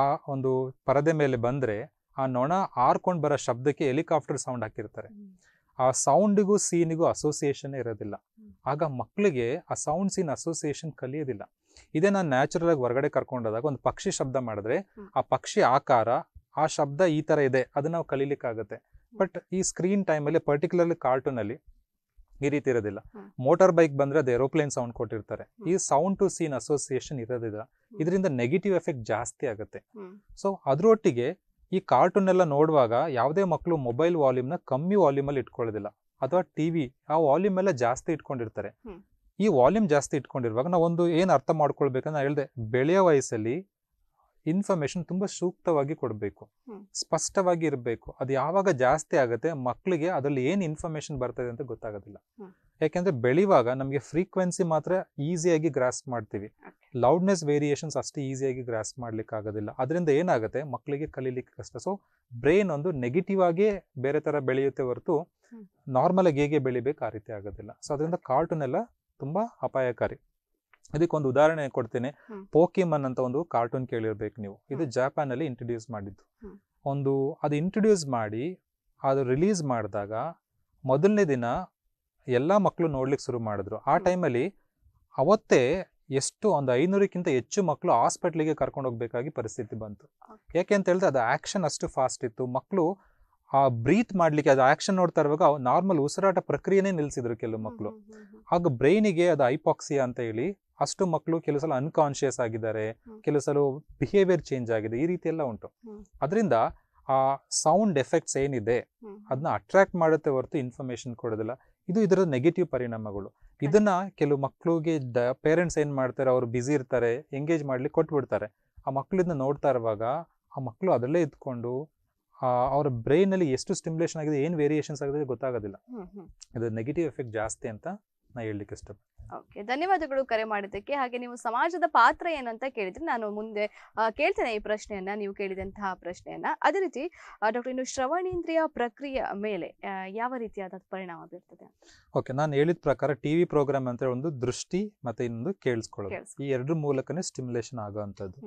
ಆ ಒಂದು ಪರದೆ ಮೇಲೆ ಬಂದರೆ ಆ ನೊಣ ಆರ್ಕೊಂಡು ಬರೋ ಶಬ್ದಕ್ಕೆ ಹೆಲಿಕಾಪ್ಟರ್ ಸೌಂಡ್ ಹಾಕಿರ್ತಾರೆ ಆ ಸೌಂಡಿಗೂ ಸೀನಿಗೂ ಅಸೋಸಿಯೇಷನ್ ಇರೋದಿಲ್ಲ ಆಗ ಮಕ್ಕಳಿಗೆ ಆ ಸೌಂಡ್ ಸೀನ್ ಅಸೋಸಿಯೇಷನ್ ಕಲಿಯೋದಿಲ್ಲ ಇದೇ ನಾನು ನ್ಯಾಚುರಲ್ ಆಗಿ ಹೊರಗಡೆ ಕರ್ಕೊಂಡೋದಾಗ ಒಂದು ಪಕ್ಷಿ ಶಬ್ದ ಮಾಡಿದ್ರೆ ಆ ಪಕ್ಷಿ ಆಕಾರ ಆ ಶಬ್ದ ಈ ಥರ ಇದೆ ಅದನ್ನ ನಾವು ಕಲೀಲಿಕ್ಕಾಗತ್ತೆ ಬಟ್ ಈ ಸ್ಕ್ರೀನ್ ಟೈಮಲ್ಲಿ ಪರ್ಟಿಕ್ಯುಲರ್ಲಿ ಕಾರ್ಟೂನ್ ಅಲ್ಲಿ ಈ ರೀತಿ ಇರೋದಿಲ್ಲ ಮೋಟಾರ್ ಬೈಕ್ ಬಂದ್ರೆ ಅದು ಏರೋಪ್ಲೇನ್ ಸೌಂಡ್ ಕೊಟ್ಟಿರ್ತಾರೆ ಈ ಸೌಂಡ್ ಟು ಸೀನ್ ಅಸೋಸಿಯೇಷನ್ ಇರೋದಿಲ್ಲ ಇದರಿಂದ ನೆಗೆಟಿವ್ ಎಫೆಕ್ಟ್ ಜಾಸ್ತಿ ಆಗುತ್ತೆ ಸೊ ಅದರೊಟ್ಟಿಗೆ ಈ ಕಾರ್ಟೂನ್ ಎಲ್ಲ ನೋಡುವಾಗ ಯಾವುದೇ ಮಕ್ಕಳು ಮೊಬೈಲ್ ವಾಲ್ಯೂಮ್ನ ಕಮ್ಮಿ ವಾಲ್ಯೂಮ್ ಅಲ್ಲಿ ಇಟ್ಕೊಳ್ಳೋದಿಲ್ಲ ಅಥವಾ ಟಿವಿ ಆ ವಾಲ್ಯೂಮ್ ಎಲ್ಲ ಜಾಸ್ತಿ ಇಟ್ಕೊಂಡಿರ್ತಾರೆ ಈ ವಾಲ್ಯೂಮ್ ಜಾಸ್ತಿ ಇಟ್ಕೊಂಡಿರುವಾಗ ನಾವೊಂದು ಏನು ಅರ್ಥ ಮಾಡ್ಕೊಳ್ಬೇಕಂತ ಹೇಳ್ದೆ ಬೆಳೆಯ ವಯಸ್ಸಲ್ಲಿ ಇನ್ಫಾರ್ಮೇಶನ್ ತುಂಬ ಸೂಕ್ತವಾಗಿ ಕೊಡಬೇಕು ಸ್ಪಷ್ಟವಾಗಿ ಇರಬೇಕು ಅದು ಯಾವಾಗ ಜಾಸ್ತಿ ಆಗುತ್ತೆ ಮಕ್ಕಳಿಗೆ ಅದರಲ್ಲಿ ಏನು ಇನ್ಫಾರ್ಮೇಶನ್ ಬರ್ತದೆ ಅಂತ ಗೊತ್ತಾಗೋದಿಲ್ಲ ಯಾಕೆಂದ್ರೆ ಬೆಳೆಯುವಾಗ ನಮಗೆ ಫ್ರೀಕ್ವೆನ್ಸಿ ಮಾತ್ರ ಈಸಿಯಾಗಿ ಗ್ರಾಸ್ ಮಾಡ್ತೀವಿ ಲೌಡ್ನೆಸ್ ವೇರಿಯೇಷನ್ಸ್ ಅಷ್ಟು ಈಸಿಯಾಗಿ ಗ್ರಾಸ್ ಮಾಡ್ಲಿಕ್ಕೆ ಆಗೋದಿಲ್ಲ ಅದರಿಂದ ಏನಾಗುತ್ತೆ ಮಕ್ಕಳಿಗೆ ಕಲೀಲಿಕ್ಕೆ ಕಷ್ಟ ಸೊ ಬ್ರೈನ್ ಒಂದು ನೆಗೆಟಿವ್ ಆಗಿ ಬೇರೆ ಥರ ಬೆಳೆಯುತ್ತೆ ಹೊರತು ನಾರ್ಮಲ್ ಆಗಿ ಹೇಗೆ ಬೆಳಿಬೇಕು ಆ ರೀತಿ ಆಗೋದಿಲ್ಲ ಸೊ ಅದರಿಂದ ಕಾರ್ಟೂನ್ ಎಲ್ಲ ತುಂಬ ಅಪಾಯಕಾರಿ ಇದಕ್ಕೊಂದು ಉದಾಹರಣೆ ಕೊಡ್ತೀನಿ ಪೋಕಿಮನ್ ಅಂತ ಒಂದು ಕಾರ್ಟೂನ್ ಕೇಳಿರ್ಬೇಕು ನೀವು ಇದು ಜಪಾನ್ ಅಲ್ಲಿ ಇಂಟ್ರೊಡ್ಯೂಸ್ ಮಾಡಿದ್ದು ಒಂದು ಅದು ಇಂಟ್ರೊಡ್ಯೂಸ್ ಮಾಡಿ ಅದು ರಿಲೀಸ್ ಮಾಡಿದಾಗ ಮೊದಲನೇ ದಿನ ಎಲ್ಲ ಮಕ್ಕಳು ನೋಡ್ಲಿಕ್ಕೆ ಶುರು ಮಾಡಿದ್ರು ಆ ಟೈಮಲ್ಲಿ ಅವತ್ತೇ ಎಷ್ಟು ಒಂದು ಐನೂರಕ್ಕಿಂತ ಹೆಚ್ಚು ಮಕ್ಕಳು ಹಾಸ್ಪಿಟ್ಲಿಗೆ ಕರ್ಕೊಂಡು ಹೋಗ್ಬೇಕಾಗಿ ಪರಿಸ್ಥಿತಿ ಬಂತು ಯಾಕೆ ಅಂತ ಹೇಳಿದ್ರೆ ಅದು ಆ್ಯಕ್ಷನ್ ಅಷ್ಟು ಫಾಸ್ಟ್ ಇತ್ತು ಮಕ್ಕಳು ಆ ಬ್ರೀತ್ ಮಾಡ್ಲಿಕ್ಕೆ ಅದು ಆಕ್ಷನ್ ನೋಡ್ತಾ ಇರುವಾಗ ನಾರ್ಮಲ್ ಉಸಿರಾಟ ಪ್ರಕ್ರಿಯೆನೇ ನಿಲ್ಸಿದ್ರು ಕೆಲವು ಮಕ್ಕಳು ಆಗ ಬ್ರೈನಿಗೆ ಅದು ಐಪಾಕ್ಸಿಯಾ ಅಂತ ಹೇಳಿ ಅಷ್ಟು ಮಕ್ಕಳು ಕೆಲವು ಸಲ ಅನ್ಕಾನ್ಷಿಯಸ್ ಆಗಿದ್ದಾರೆ ಕೆಲವು ಸಲ ಬಿಹೇವಿಯರ್ ಚೇಂಜ್ ಆಗಿದೆ ಈ ರೀತಿ ಎಲ್ಲ ಉಂಟು ಅದರಿಂದ ಆ ಸೌಂಡ್ ಎಫೆಕ್ಟ್ಸ್ ಏನಿದೆ ಅದನ್ನ ಅಟ್ರಾಕ್ಟ್ ಮಾಡುತ್ತೆ ಹೊರತು ಇನ್ಫಾರ್ಮೇಶನ್ ಕೊಡೋದಿಲ್ಲ ಇದು ಇದರ ನೆಗೆಟಿವ್ ಪರಿಣಾಮಗಳು ಇದನ್ನ ಕೆಲವು ಮಕ್ಕಳಿಗೆ ಪೇರೆಂಟ್ಸ್ ಏನ್ ಮಾಡ್ತಾರೆ ಅವ್ರು ಬ್ಯುಸಿ ಇರ್ತಾರೆ ಎಂಗೇಜ್ ಮಾಡ್ಲಿಕ್ಕೆ ಕೊಟ್ಬಿಡ್ತಾರೆ ಆ ಮಕ್ಕಳಿಂದ ನೋಡ್ತಾ ಇರುವಾಗ ಆ ಮಕ್ಕಳು ಅದರಲ್ಲೇ ಇದ್ಕೊಂಡು ಅವರ ಅಲ್ಲಿ ಎಷ್ಟು ಸ್ಟಿಮ್ಯುಲೇಷನ್ ಆಗಿದೆ ಏನು ವೇರಿಯೇಷನ್ಸ್ ಆಗಿದೆ ಗೊತ್ತಾಗೋದಿಲ್ಲ ಅದು ನೆಗೆಟಿವ್ ಎಫೆಕ್ಟ್ ಜಾಸ್ತಿ ಅಂತ ನಾ ಹೇಳಲಿಕ್ಕೆ ಇಷ್ಟಪಡ್ತೀನಿ ಓಕೆ ಧನ್ಯವಾದಗಳು ಕರೆ ಮಾಡಿದ್ದಕ್ಕೆ ಹಾಗೆ ನೀವು ಸಮಾಜದ ಪಾತ್ರ ಏನಂತ ಕೇಳಿದ್ರೆ ನಾನು ಮುಂದೆ ಕೇಳ್ತೇನೆ ಈ ಪ್ರಶ್ನೆಯನ್ನ ನೀವು ಕೇಳಿದಂತಹ ಪ್ರಶ್ನೆಯನ್ನ ಅದೇ ರೀತಿ ಡಾಕ್ಟರ್ ಇನ್ನು ಶ್ರವಣೇಂದ್ರಿಯ ಪ್ರಕ್ರಿಯೆ ಮೇಲೆ ಯಾವ ರೀತಿಯಾದ ಪರಿಣಾಮ ಬೀರ್ತದೆ ಓಕೆ ನಾನು ಹೇಳಿದ ಪ್ರಕಾರ ಟಿವಿ ಪ್ರೋಗ್ರಾಮ್ ಅಂತ ಒಂದು ದೃಷ್ಟಿ ಮತ್ತೆ ಇನ್ನೊಂದು ಕೇಳಿಸ್ಕೊಳ್ಳೋದು ಈ ಎರಡು ಮೂಲಕನೇ ಸ್ಟಿಮ್ಯುಲೇಷನ್ ಆಗುವಂತದ್ದು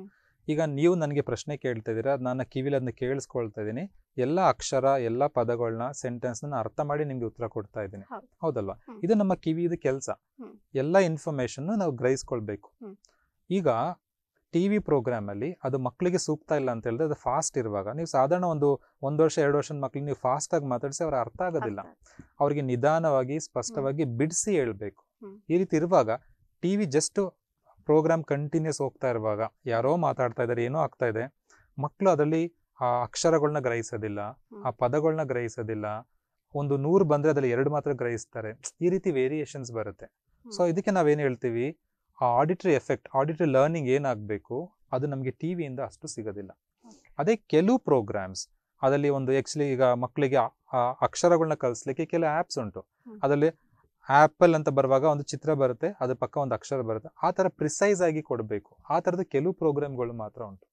ಈಗ ನೀವು ನನಗೆ ಪ್ರಶ್ನೆ ಕೇಳ್ತಾ ಇದ್ದೀರಾ ನಾನು ಕಿವಿಲಿ ಅದನ್ನ ಕೇಳಿಸ್ಕೊಳ್ತಾ ಇದ್ದೀನಿ ಎಲ್ಲ ಅಕ್ಷರ ಎಲ್ಲ ಪದಗಳನ್ನ ಸೆಂಟೆನ್ಸ್ ಅರ್ಥ ಮಾಡಿ ನಿಮ್ಗೆ ಉತ್ತರ ಕೊಡ್ತಾ ಇದ್ದೀನಿ ಹೌದಲ್ವಾ ಇದು ನಮ್ಮ ಇದು ಕೆಲಸ ಎಲ್ಲ ಇನ್ಫಾರ್ಮೇಶನ್ ನಾವು ಗ್ರಹಿಸ್ಕೊಳ್ಬೇಕು ಈಗ ಟಿ ವಿ ಪ್ರೋಗ್ರಾಮಲ್ಲಿ ಅದು ಮಕ್ಕಳಿಗೆ ಸೂಕ್ತ ಇಲ್ಲ ಅಂತ ಹೇಳಿದ್ರೆ ಅದು ಫಾಸ್ಟ್ ಇರುವಾಗ ನೀವು ಸಾಧಾರಣ ಒಂದು ಒಂದು ವರ್ಷ ಎರಡು ವರ್ಷದ ಮಕ್ಳಿಗೆ ನೀವು ಫಾಸ್ಟ್ ಆಗಿ ಮಾತಾಡಿಸಿ ಅವ್ರ ಅರ್ಥ ಆಗೋದಿಲ್ಲ ಅವರಿಗೆ ನಿಧಾನವಾಗಿ ಸ್ಪಷ್ಟವಾಗಿ ಬಿಡಿಸಿ ಹೇಳಬೇಕು ಈ ರೀತಿ ಇರುವಾಗ T V just program continues ಹೋಗ್ತಾ ಇರುವಾಗ ಯಾರೋ ಮಾತಾಡ್ತಾ ಇದ್ದಾರೆ ಏನೋ ಆಗ್ತಾ ಇದೆ ಮಕ್ಕಳು ಅದರಲ್ಲಿ ಆ ಅಕ್ಷರಗಳನ್ನ ಗ್ರಹಿಸೋದಿಲ್ಲ ಆ ಪದಗಳನ್ನ ಗ್ರಹಿಸೋದಿಲ್ಲ ಒಂದು ನೂರು ಬಂದ್ರೆ ಅದರಲ್ಲಿ ಎರಡು ಮಾತ್ರ ಗ್ರಹಿಸ್ತಾರೆ ಈ ರೀತಿ ವೇರಿಯೇಷನ್ಸ್ ಬರುತ್ತೆ ಸೊ ಇದಕ್ಕೆ ನಾವೇನು ಹೇಳ್ತೀವಿ ಆ ಆಡಿಟ್ರಿ ಎಫೆಕ್ಟ್ ಆಡಿಟ್ರಿ ಲರ್ನಿಂಗ್ ಏನಾಗಬೇಕು ಅದು ನಮಗೆ ಟಿ ವಿಯಿಂದ ಅಷ್ಟು ಸಿಗೋದಿಲ್ಲ ಅದೇ ಕೆಲವು ಪ್ರೋಗ್ರಾಮ್ಸ್ ಅದರಲ್ಲಿ ಒಂದು ಆ್ಯಕ್ಚುಲಿ ಈಗ ಮಕ್ಕಳಿಗೆ ಅಕ್ಷರಗಳನ್ನ ಕಲಿಸ್ಲಿಕ್ಕೆ ಕೆಲವು ಆ್ಯಪ್ಸ್ ಉಂಟು ಅದರಲ್ಲಿ ಆಪಲ್ ಅಂತ ಬರುವಾಗ ಒಂದು ಚಿತ್ರ ಬರುತ್ತೆ ಅದ್ರ ಪಕ್ಕ ಒಂದು ಅಕ್ಷರ ಬರುತ್ತೆ ಆ ತರ ಪ್ರಿಸೈಸ್ ಆಗಿ ಕೊಡಬೇಕು ಆ ತರದ ಕೆಲವು ಪ್ರೋಗ್ರಾಮ್ಗಳು ಮಾತ್ರ ಉಂಟು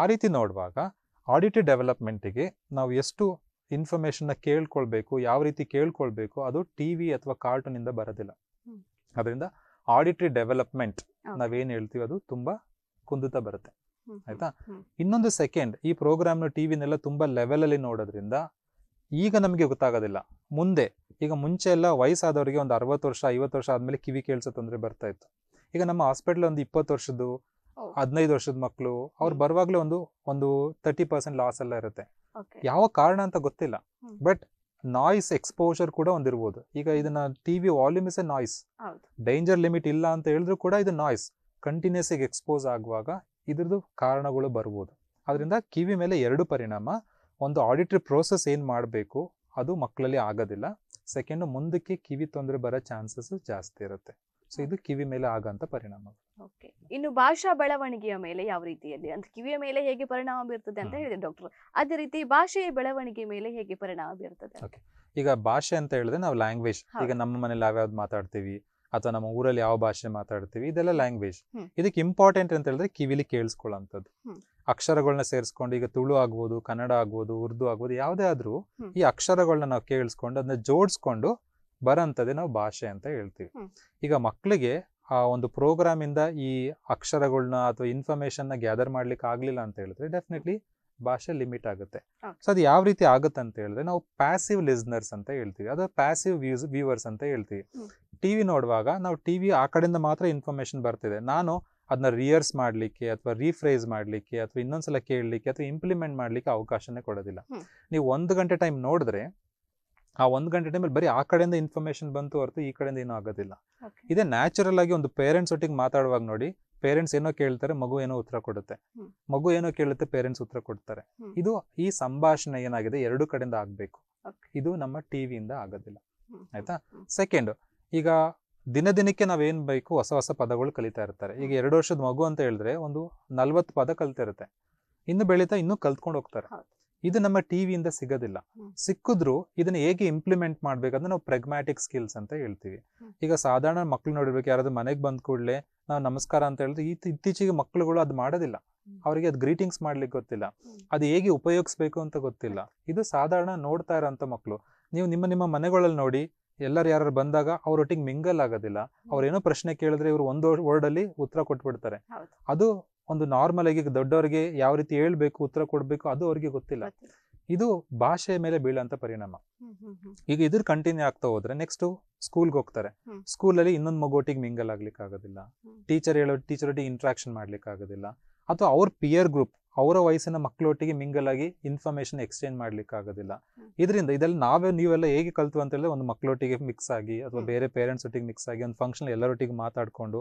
ಆ ರೀತಿ ನೋಡುವಾಗ ಆಡಿಟಿವ್ ಡೆವಲಪ್ಮೆಂಟಿಗೆ ನಾವು ಎಷ್ಟು ನ ಕೇಳ್ಕೊಳ್ಬೇಕು ಯಾವ ರೀತಿ ಕೇಳ್ಕೊಳ್ಬೇಕು ಅದು ಟಿ ವಿ ಅಥವಾ ಇಂದ ಬರೋದಿಲ್ಲ ಅದರಿಂದ ಆಡಿಟರಿ ಡೆವಲಪ್ಮೆಂಟ್ ನಾವೇನು ಹೇಳ್ತೀವಿ ಅದು ತುಂಬಾ ಕುಂದುತ್ತಾ ಬರುತ್ತೆ ಆಯ್ತಾ ಇನ್ನೊಂದು ಸೆಕೆಂಡ್ ಈ ಪ್ರೋಗ್ರಾಮ್ನ ಟಿವಿನೆಲ್ಲ ತುಂಬಾ ತುಂಬ ಲೆವೆಲಲ್ಲಿ ನೋಡೋದ್ರಿಂದ ಈಗ ನಮಗೆ ಗೊತ್ತಾಗೋದಿಲ್ಲ ಮುಂದೆ ಈಗ ಮುಂಚೆ ಎಲ್ಲ ವಯಸ್ಸಾದವರಿಗೆ ಒಂದು ಅರವತ್ತು ವರ್ಷ ಐವತ್ತು ವರ್ಷ ಆದಮೇಲೆ ಕಿವಿ ಕೇಳಿಸೋ ತೊಂದರೆ ಬರ್ತಾ ಇತ್ತು ಈಗ ನಮ್ಮ ಹಾಸ್ಪಿಟ್ಲ್ ಒಂದು ಇಪ್ಪತ್ತು ವರ್ಷದ್ದು ಹದಿನೈದು ವರ್ಷದ ಮಕ್ಕಳು ಅವ್ರು ಬರುವಾಗಲೇ ಒಂದು ಒಂದು ತರ್ಟಿ ಪರ್ಸೆಂಟ್ ಲಾಸ್ ಎಲ್ಲ ಇರುತ್ತೆ ಯಾವ ಕಾರಣ ಅಂತ ಗೊತ್ತಿಲ್ಲ ಬಟ್ ನಾಯ್ಸ್ ಎಕ್ಸ್ಪೋಜರ್ ಕೂಡ ಒಂದಿರ್ಬೋದು ಈಗ ಇದನ್ನ TV volume is a noise danger limit ಇಲ್ಲ ಅಂತ ಹೇಳಿದ್ರು ಕೂಡ ಇದು ನಾಯ್ಸ್ ಕಂಟಿನ್ಯೂಸ್ ಎಕ್ಸ್ಪೋಸ್ ಆಗುವಾಗ ಇದ್ರದ್ದು ಕಾರಣಗಳು ಬರ್ಬೋದು ಅದರಿಂದ ಕಿವಿ ಮೇಲೆ ಎರಡು ಪರಿಣಾಮ ಒಂದು ಆಡಿಟ್ರಿ ಪ್ರೋಸೆಸ್ ಏನು ಮಾಡಬೇಕು ಅದು ಮಕ್ಕಳಲ್ಲಿ ಆಗೋದಿಲ್ಲ ಸೆಕೆಂಡ್ ಮುಂದಕ್ಕೆ ಕಿವಿ ತೊಂದರೆ ಬರೋ ಚಾನ್ಸಸ್ ಜಾಸ್ತಿ ಇರುತ್ತೆ ಸೊ ಇದು ಕಿವಿ ಮೇಲೆ ಆಗಂತ ಪರಿಣಾಮ ಓಕೆ ಇನ್ನು ಭಾಷಾ ಬೆಳವಣಿಗೆಯ ಮೇಲೆ ಯಾವ ರೀತಿಯಲ್ಲಿ ಅಂತ ಕಿವಿಯ ಮೇಲೆ ಹೇಗೆ ಪರಿಣಾಮ ಬೀರ್ತದೆ ಅಂತ ಹೇಳಿದೆ ಡಾಕ್ಟರ್ ಅದೇ ರೀತಿ ಭಾಷೆಯ ಬೆಳವಣಿಗೆ ಮೇಲೆ ಹೇಗೆ ಪರಿಣಾಮ ಬೀರ್ತದೆ ಓಕೆ ಈಗ ಭಾಷೆ ಅಂತ ಹೇಳಿದ್ರೆ ನಾವು ಲ್ಯಾಂಗ್ವೇಜ್ ಈಗ ನಮ್ಮ ಮನೇಲಿ ಯಾವ್ಯಾವ್ದು ಮಾತಾಡ್ತೀವಿ ಅಥವಾ ನಮ್ಮ ಊರಲ್ಲಿ ಯಾವ ಭಾಷೆ ಮಾತಾಡ್ತೀವಿ ಇದೆಲ್ಲ ಲ್ಯಾಂಗ್ವೇಜ್ ಇದಕ್ಕೆ ಇಂಪಾರ್ಟೆಂಟ್ ಅಂತ ಹೇಳಿದ್ರೆ ಕಿವಿಲಿ ಕೇಳಿಸ್ಕೊಳ್ಳೋಂಥದ್ದು ಅಕ್ಷರಗಳನ್ನ ಸೇರಿಸ್ಕೊಂಡು ಈಗ ತುಳು ಆಗ್ಬೋದು ಕನ್ನಡ ಆಗ್ಬೋದು ಉರ್ದು ಆಗ್ಬೋದು ಯಾವುದೇ ಆದ್ರೂ ಈ ಅಕ್ಷರಗಳನ್ನ ನಾವು ಕೇಳಿಸ್ಕೊಂಡು ಅದನ್ನ ಜೋಡಿಸ್ಕೊಂಡು ಬರೋಂಥದ್ದೇ ನಾವು ಭಾಷೆ ಅಂತ ಹೇಳ್ತೀವಿ ಈಗ ಮಕ್ಕಳಿಗೆ ಆ ಒಂದು ಪ್ರೋಗ್ರಾಮ್ ಇಂದ ಈ ಅಕ್ಷರಗಳನ್ನ ಅಥವಾ ಇನ್ಫಾರ್ಮೇಶನ್ನ ಗ್ಯಾದರ್ ಮಾಡ್ಲಿಕ್ಕೆ ಆಗ್ಲಿಲ್ಲ ಅಂತ ಹೇಳಿದ್ರೆ ಡೆಫಿನೆಟ್ಲಿ ಭಾಷೆ ಲಿಮಿಟ್ ಆಗುತ್ತೆ ಸೊ ಅದು ಯಾವ ರೀತಿ ಆಗುತ್ತೆ ಅಂತ ಹೇಳಿದ್ರೆ ನಾವು ಪ್ಯಾಸಿವ್ ಲಿಸ್ನರ್ಸ್ ಅಂತ ಹೇಳ್ತೀವಿ ಅದು ಪ್ಯಾಸಿವ್ ವ್ಯೂಸ್ ವ್ಯೂವರ್ಸ್ ಅಂತ ಹೇಳ್ತೀವಿ ಟಿವಿ ನೋಡುವಾಗ ನಾವು ಟಿವಿ ಆ ಕಡೆಯಿಂದ ಮಾತ್ರ ಇನ್ಫಾರ್ಮೇಶನ್ ಬರ್ತಿದೆ ನಾನು ಅದನ್ನ ರಿಯರ್ಸ್ ಮಾಡಲಿಕ್ಕೆ ಅಥವಾ ರೀಫ್ರೇಸ್ ಮಾಡಲಿಕ್ಕೆ ಅಥವಾ ಇನ್ನೊಂದ್ಸಲ ಕೇಳಲಿಕ್ಕೆ ಅಥವಾ ಇಂಪ್ಲಿಮೆಂಟ್ ಮಾಡಲಿಕ್ಕೆ ಅವಕಾಶನೇ ಕೊಡೋದಿಲ್ಲ ನೀವು ಒಂದು ಗಂಟೆ ಟೈಮ್ ನೋಡಿದ್ರೆ ಆ ಒಂದು ಗಂಟೆ ಟೈಮಲ್ಲಿ ಬರೀ ಆ ಕಡೆಯಿಂದ ಇನ್ಫಾರ್ಮೇಶನ್ ಬಂತು ಹೊರತು ಈ ಕಡೆಯಿಂದ ಏನೂ ಆಗೋದಿಲ್ಲ ಇದೇ ನ್ಯಾಚುರಲ್ ಆಗಿ ಒಂದು ಪೇರೆಂಟ್ಸ್ ಒಟ್ಟಿಗೆ ಮಾತಾಡುವಾಗ ನೋಡಿ ಪೇರೆಂಟ್ಸ್ ಏನೋ ಕೇಳ್ತಾರೆ ಮಗು ಏನೋ ಉತ್ತರ ಕೊಡುತ್ತೆ ಮಗು ಏನೋ ಕೇಳುತ್ತೆ ಪೇರೆಂಟ್ಸ್ ಉತ್ತರ ಕೊಡ್ತಾರೆ ಇದು ಈ ಸಂಭಾಷಣೆ ಏನಾಗಿದೆ ಎರಡು ಕಡೆಯಿಂದ ಆಗಬೇಕು ಇದು ನಮ್ಮ ಟಿವಿಯಿಂದ ಆಗೋದಿಲ್ಲ ಆಯ್ತಾ ಸೆಕೆಂಡ್ ಈಗ ದಿನ ದಿನಕ್ಕೆ ನಾವೇನ್ ಬೇಕು ಹೊಸ ಹೊಸ ಪದಗಳು ಕಲಿತಾ ಇರ್ತಾರೆ ಈಗ ಎರಡು ವರ್ಷದ ಮಗು ಅಂತ ಹೇಳಿದ್ರೆ ಒಂದು ನಲ್ವತ್ತು ಪದ ಕಲ್ತಿರುತ್ತೆ ಇನ್ನು ಬೆಳೀತಾ ಇನ್ನೂ ಕಲ್ತ್ಕೊಂಡು ಹೋಗ್ತಾರೆ ಇದು ನಮ್ಮ ಟಿವಿಯಿಂದ ಸಿಗೋದಿಲ್ಲ ಸಿಕ್ಕಿದ್ರು ಇದನ್ನ ಹೇಗೆ ಇಂಪ್ಲಿಮೆಂಟ್ ಮಾಡ್ಬೇಕಂದ್ರೆ ನಾವು ಪ್ರೆಗ್ಮ್ಯಾಟಿಕ್ ಸ್ಕಿಲ್ಸ್ ಅಂತ ಹೇಳ್ತೀವಿ ಈಗ ಸಾಧಾರಣ ಮಕ್ಳು ನೋಡಿರ್ಬೇಕು ಯಾರಾದ್ರೂ ಮನೆಗೆ ಬಂದ ಕೂಡಲೇ ನಾವು ನಮಸ್ಕಾರ ಅಂತ ಹೇಳಿದ್ರೆ ಇತ್ತೀಚೆಗೆ ಮಕ್ಳುಗಳು ಅದು ಮಾಡೋದಿಲ್ಲ ಅವರಿಗೆ ಅದು ಗ್ರೀಟಿಂಗ್ಸ್ ಮಾಡ್ಲಿಕ್ಕೆ ಗೊತ್ತಿಲ್ಲ ಅದು ಹೇಗೆ ಉಪಯೋಗಿಸ್ಬೇಕು ಅಂತ ಗೊತ್ತಿಲ್ಲ ಇದು ಸಾಧಾರಣ ನೋಡ್ತಾ ಇರೋಂಥ ಮಕ್ಕಳು ನೀವು ನಿಮ್ಮ ನಿಮ್ಮ ಮನೆಗಳಲ್ಲಿ ನೋಡಿ ಎಲ್ಲರೂ ಯಾರು ಬಂದಾಗ ಅವ್ರೊಟ್ಟಿಗೆ ಮಿಂಗಲ್ ಆಗೋದಿಲ್ಲ ಅವ್ರೇನೋ ಪ್ರಶ್ನೆ ಕೇಳಿದ್ರೆ ಇವರು ಒಂದು ಅಲ್ಲಿ ಉತ್ತರ ಕೊಟ್ಬಿಡ್ತಾರೆ ಅದು ಒಂದು ನಾರ್ಮಲ್ ಆಗಿ ದೊಡ್ಡವರಿಗೆ ಯಾವ ರೀತಿ ಹೇಳ್ಬೇಕು ಉತ್ತರ ಕೊಡ್ಬೇಕು ಅದು ಅವ್ರಿಗೆ ಗೊತ್ತಿಲ್ಲ ಇದು ಭಾಷೆ ಮೇಲೆ ಬೀಳಂತ ಪರಿಣಾಮ ಈಗ ಇದ್ರ ಕಂಟಿನ್ಯೂ ಆಗ್ತಾ ಹೋದ್ರೆ ನೆಕ್ಸ್ಟ್ ಸ್ಕೂಲ್ಗೆ ಹೋಗ್ತಾರೆ ಸ್ಕೂಲ್ ಅಲ್ಲಿ ಇನ್ನೊಂದು ಮಗೋಟಿಗೆ ಮಿಂಗಲ್ ಆಗ್ಲಿಕ್ಕೆ ಆಗೋದಿಲ್ಲ ಟೀಚರ್ ಹೇಳೋ ಟೀಚರ್ ಒಟ್ಟಿಗೆ ಇಂಟ್ರಾಕ್ಷನ್ ಮಾಡ್ಲಿಕ್ಕೆ ಆಗೋದಿಲ್ಲ ಅಥವಾ ಅವ್ರ ಪಿಯರ್ ಗ್ರೂಪ್ ಅವರ ವಯಸ್ಸಿನ ಮಕ್ಕಳೊಟ್ಟಿಗೆ ಮಿಂಗಲ್ ಆಗಿ ಇನ್ಫಾರ್ಮೇಶನ್ ಎಕ್ಸ್ಚೇಂಜ್ ಮಾಡ್ಲಿಕ್ಕೆ ಆಗೋದಿಲ್ಲ ಇದರಿಂದ ಇದೆಲ್ಲ ನಾವೇ ನೀವೆಲ್ಲ ಹೇಗೆ ಕಲ್ತು ಅಂತ ಹೇಳಿದ್ರೆ ಒಂದು ಮಕ್ಕಳೊಟ್ಟಿಗೆ ಮಿಕ್ಸ್ ಆಗಿ ಅಥವಾ ಬೇರೆ ಪೇರೆಂಟ್ಸ್ ಒಟ್ಟಿಗೆ ಮಿಕ್ಸ್ ಆಗಿ ಒಂದು ಫಂಕ್ಷನ್ ಎಲ್ಲರೊಟ್ಟಿಗೆ ಮಾತಾಡ್ಕೊಂಡು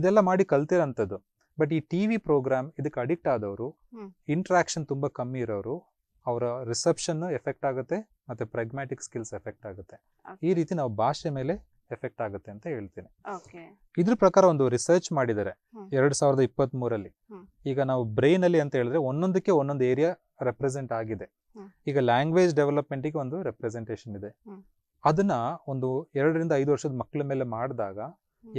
ಇದೆಲ್ಲ ಮಾಡಿ ಕಲ್ತಿರೋಂಥದ್ದು ಬಟ್ ಈ ಟಿ ವಿ ಪ್ರೋಗ್ರಾಮ್ ಇದಕ್ಕೆ ಅಡಿಕ್ಟ್ ಆದವರು ಇಂಟ್ರಾಕ್ಷನ್ ತುಂಬ ಕಮ್ಮಿ ಇರೋರು ಅವರ ರಿಸೆಪ್ಷನ್ ಎಫೆಕ್ಟ್ ಆಗುತ್ತೆ ಮತ್ತೆ ಪ್ರಾಗ್ಮ್ಯಾಟಿಕ್ ಸ್ಕಿಲ್ಸ್ ಎಫೆಕ್ಟ್ ಆಗುತ್ತೆ ಈ ರೀತಿ ನಾವು ಭಾಷೆ ಮೇಲೆ ಎಫೆಕ್ಟ್ ಆಗುತ್ತೆ ಅಂತ ಹೇಳ್ತೀನಿ ಇದ್ರ ಪ್ರಕಾರ ಒಂದು ರಿಸರ್ಚ್ ಮಾಡಿದ್ದಾರೆ ಎರಡ್ ಸಾವಿರದ ಇಪ್ಪತ್ತ್ ಮೂರಲ್ಲಿ ಈಗ ನಾವು ಬ್ರೈನ್ ಅಲ್ಲಿ ಅಂತ ಹೇಳಿದ್ರೆ ಒಂದೊಂದಕ್ಕೆ ಒಂದೊಂದು ಏರಿಯಾ ರೆಪ್ರೆಸೆಂಟ್ ಆಗಿದೆ ಈಗ ಲ್ಯಾಂಗ್ವೇಜ್ ಡೆವಲಪ್ಮೆಂಟ್ ಗೆ ಒಂದು ರೆಪ್ರೆಸೆಂಟೇಷನ್ ಇದೆ ಅದನ್ನ ಒಂದು ಎರಡರಿಂದ ಐದು ವರ್ಷದ ಮಕ್ಕಳ ಮೇಲೆ ಮಾಡಿದಾಗ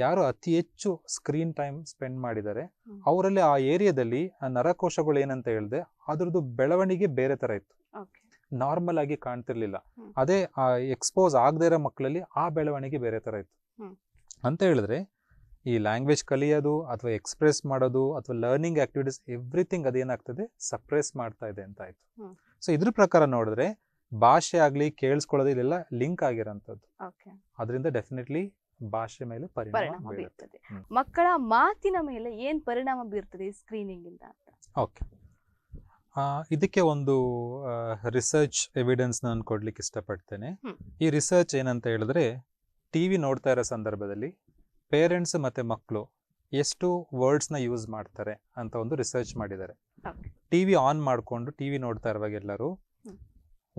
ಯಾರು ಅತಿ ಹೆಚ್ಚು ಸ್ಕ್ರೀನ್ ಟೈಮ್ ಸ್ಪೆಂಡ್ ಮಾಡಿದ್ದಾರೆ ಅವರಲ್ಲಿ ಆ ಏರಿಯಾದಲ್ಲಿ ಆ ನರಕೋಶಗಳು ಏನಂತ ಹೇಳಿದೆ ಅದ್ರದ್ದು ಬೆಳವಣಿಗೆ ಬೇರೆ ತರ ಇತ್ತು ನಾರ್ಮಲ್ ಆಗಿ ಕಾಣ್ತಿರ್ಲಿಲ್ಲ ಅದೇ ಎಕ್ಸ್ಪೋಸ್ ಆಗದೇ ಇರೋ ಮಕ್ಕಳಲ್ಲಿ ಆ ಬೆಳವಣಿಗೆ ಬೇರೆ ತರ ಇತ್ತು ಅಂತ ಹೇಳಿದ್ರೆ ಈ ಲ್ಯಾಂಗ್ವೇಜ್ ಕಲಿಯೋದು ಅಥವಾ ಎಕ್ಸ್ಪ್ರೆಸ್ ಮಾಡೋದು ಅಥವಾ ಲರ್ನಿಂಗ್ ಆಕ್ಟಿವಿಟೀಸ್ ಎವ್ರಿಥಿಂಗ್ ಅದೇನಾಗ್ತದೆ ಸಪ್ರೆಸ್ ಮಾಡ್ತಾ ಇದೆ ಅಂತ ಆಯ್ತು ಸೊ ಇದ್ರ ಪ್ರಕಾರ ನೋಡಿದ್ರೆ ಭಾಷೆ ಆಗ್ಲಿ ಕೇಳಿಸ್ಕೊಳ್ಳೋದು ಇಲ್ಲೆಲ್ಲ ಲಿಂಕ್ ಆಗಿರೋಂಥದ್ದು ಅದರಿಂದ ಡೆಫಿನೆಟ್ಲಿ ಭಾಷೆ ಮೇಲೆ ಪರಿಣಾಮ ಬೀರುತ್ತದೆ ಮಕ್ಕಳ ಮಾತಿನ ಮೇಲೆ ಏನ್ ಪರಿಣಾಮ ಬೀರ್ತದೆ ಸ್ಕ್ರೀನಿಂಗ್ ಇಂದ ಓಕೆ ಇದಕ್ಕೆ ಒಂದು ರಿಸರ್ಚ್ ಎವಿಡೆನ್ಸ್ ನಾನು ಕೊಡ್ಲಿಕ್ಕೆ ಇಷ್ಟಪಡ್ತೇನೆ ಈ ರಿಸರ್ಚ್ ಏನಂತ ಹೇಳಿದ್ರೆ ಟಿವಿ ನೋಡ್ತಾ ಇರೋ ಸಂದರ್ಭದಲ್ಲಿ ಪೇರೆಂಟ್ಸ್ ಮತ್ತೆ ಮಕ್ಕಳು ಎಷ್ಟು ವರ್ಡ್ಸ್ ನ ಯೂಸ್ ಮಾಡ್ತಾರೆ ಅಂತ ಒಂದು ರಿಸರ್ಚ್ ಮಾಡಿದ್ದಾರೆ ಟಿವಿ ಆನ್ ಮಾಡಿಕೊಂಡು ಟಿವಿ ನೋಡ್ತಾ ಇರುವಾಗ ಎಲ್ಲರೂ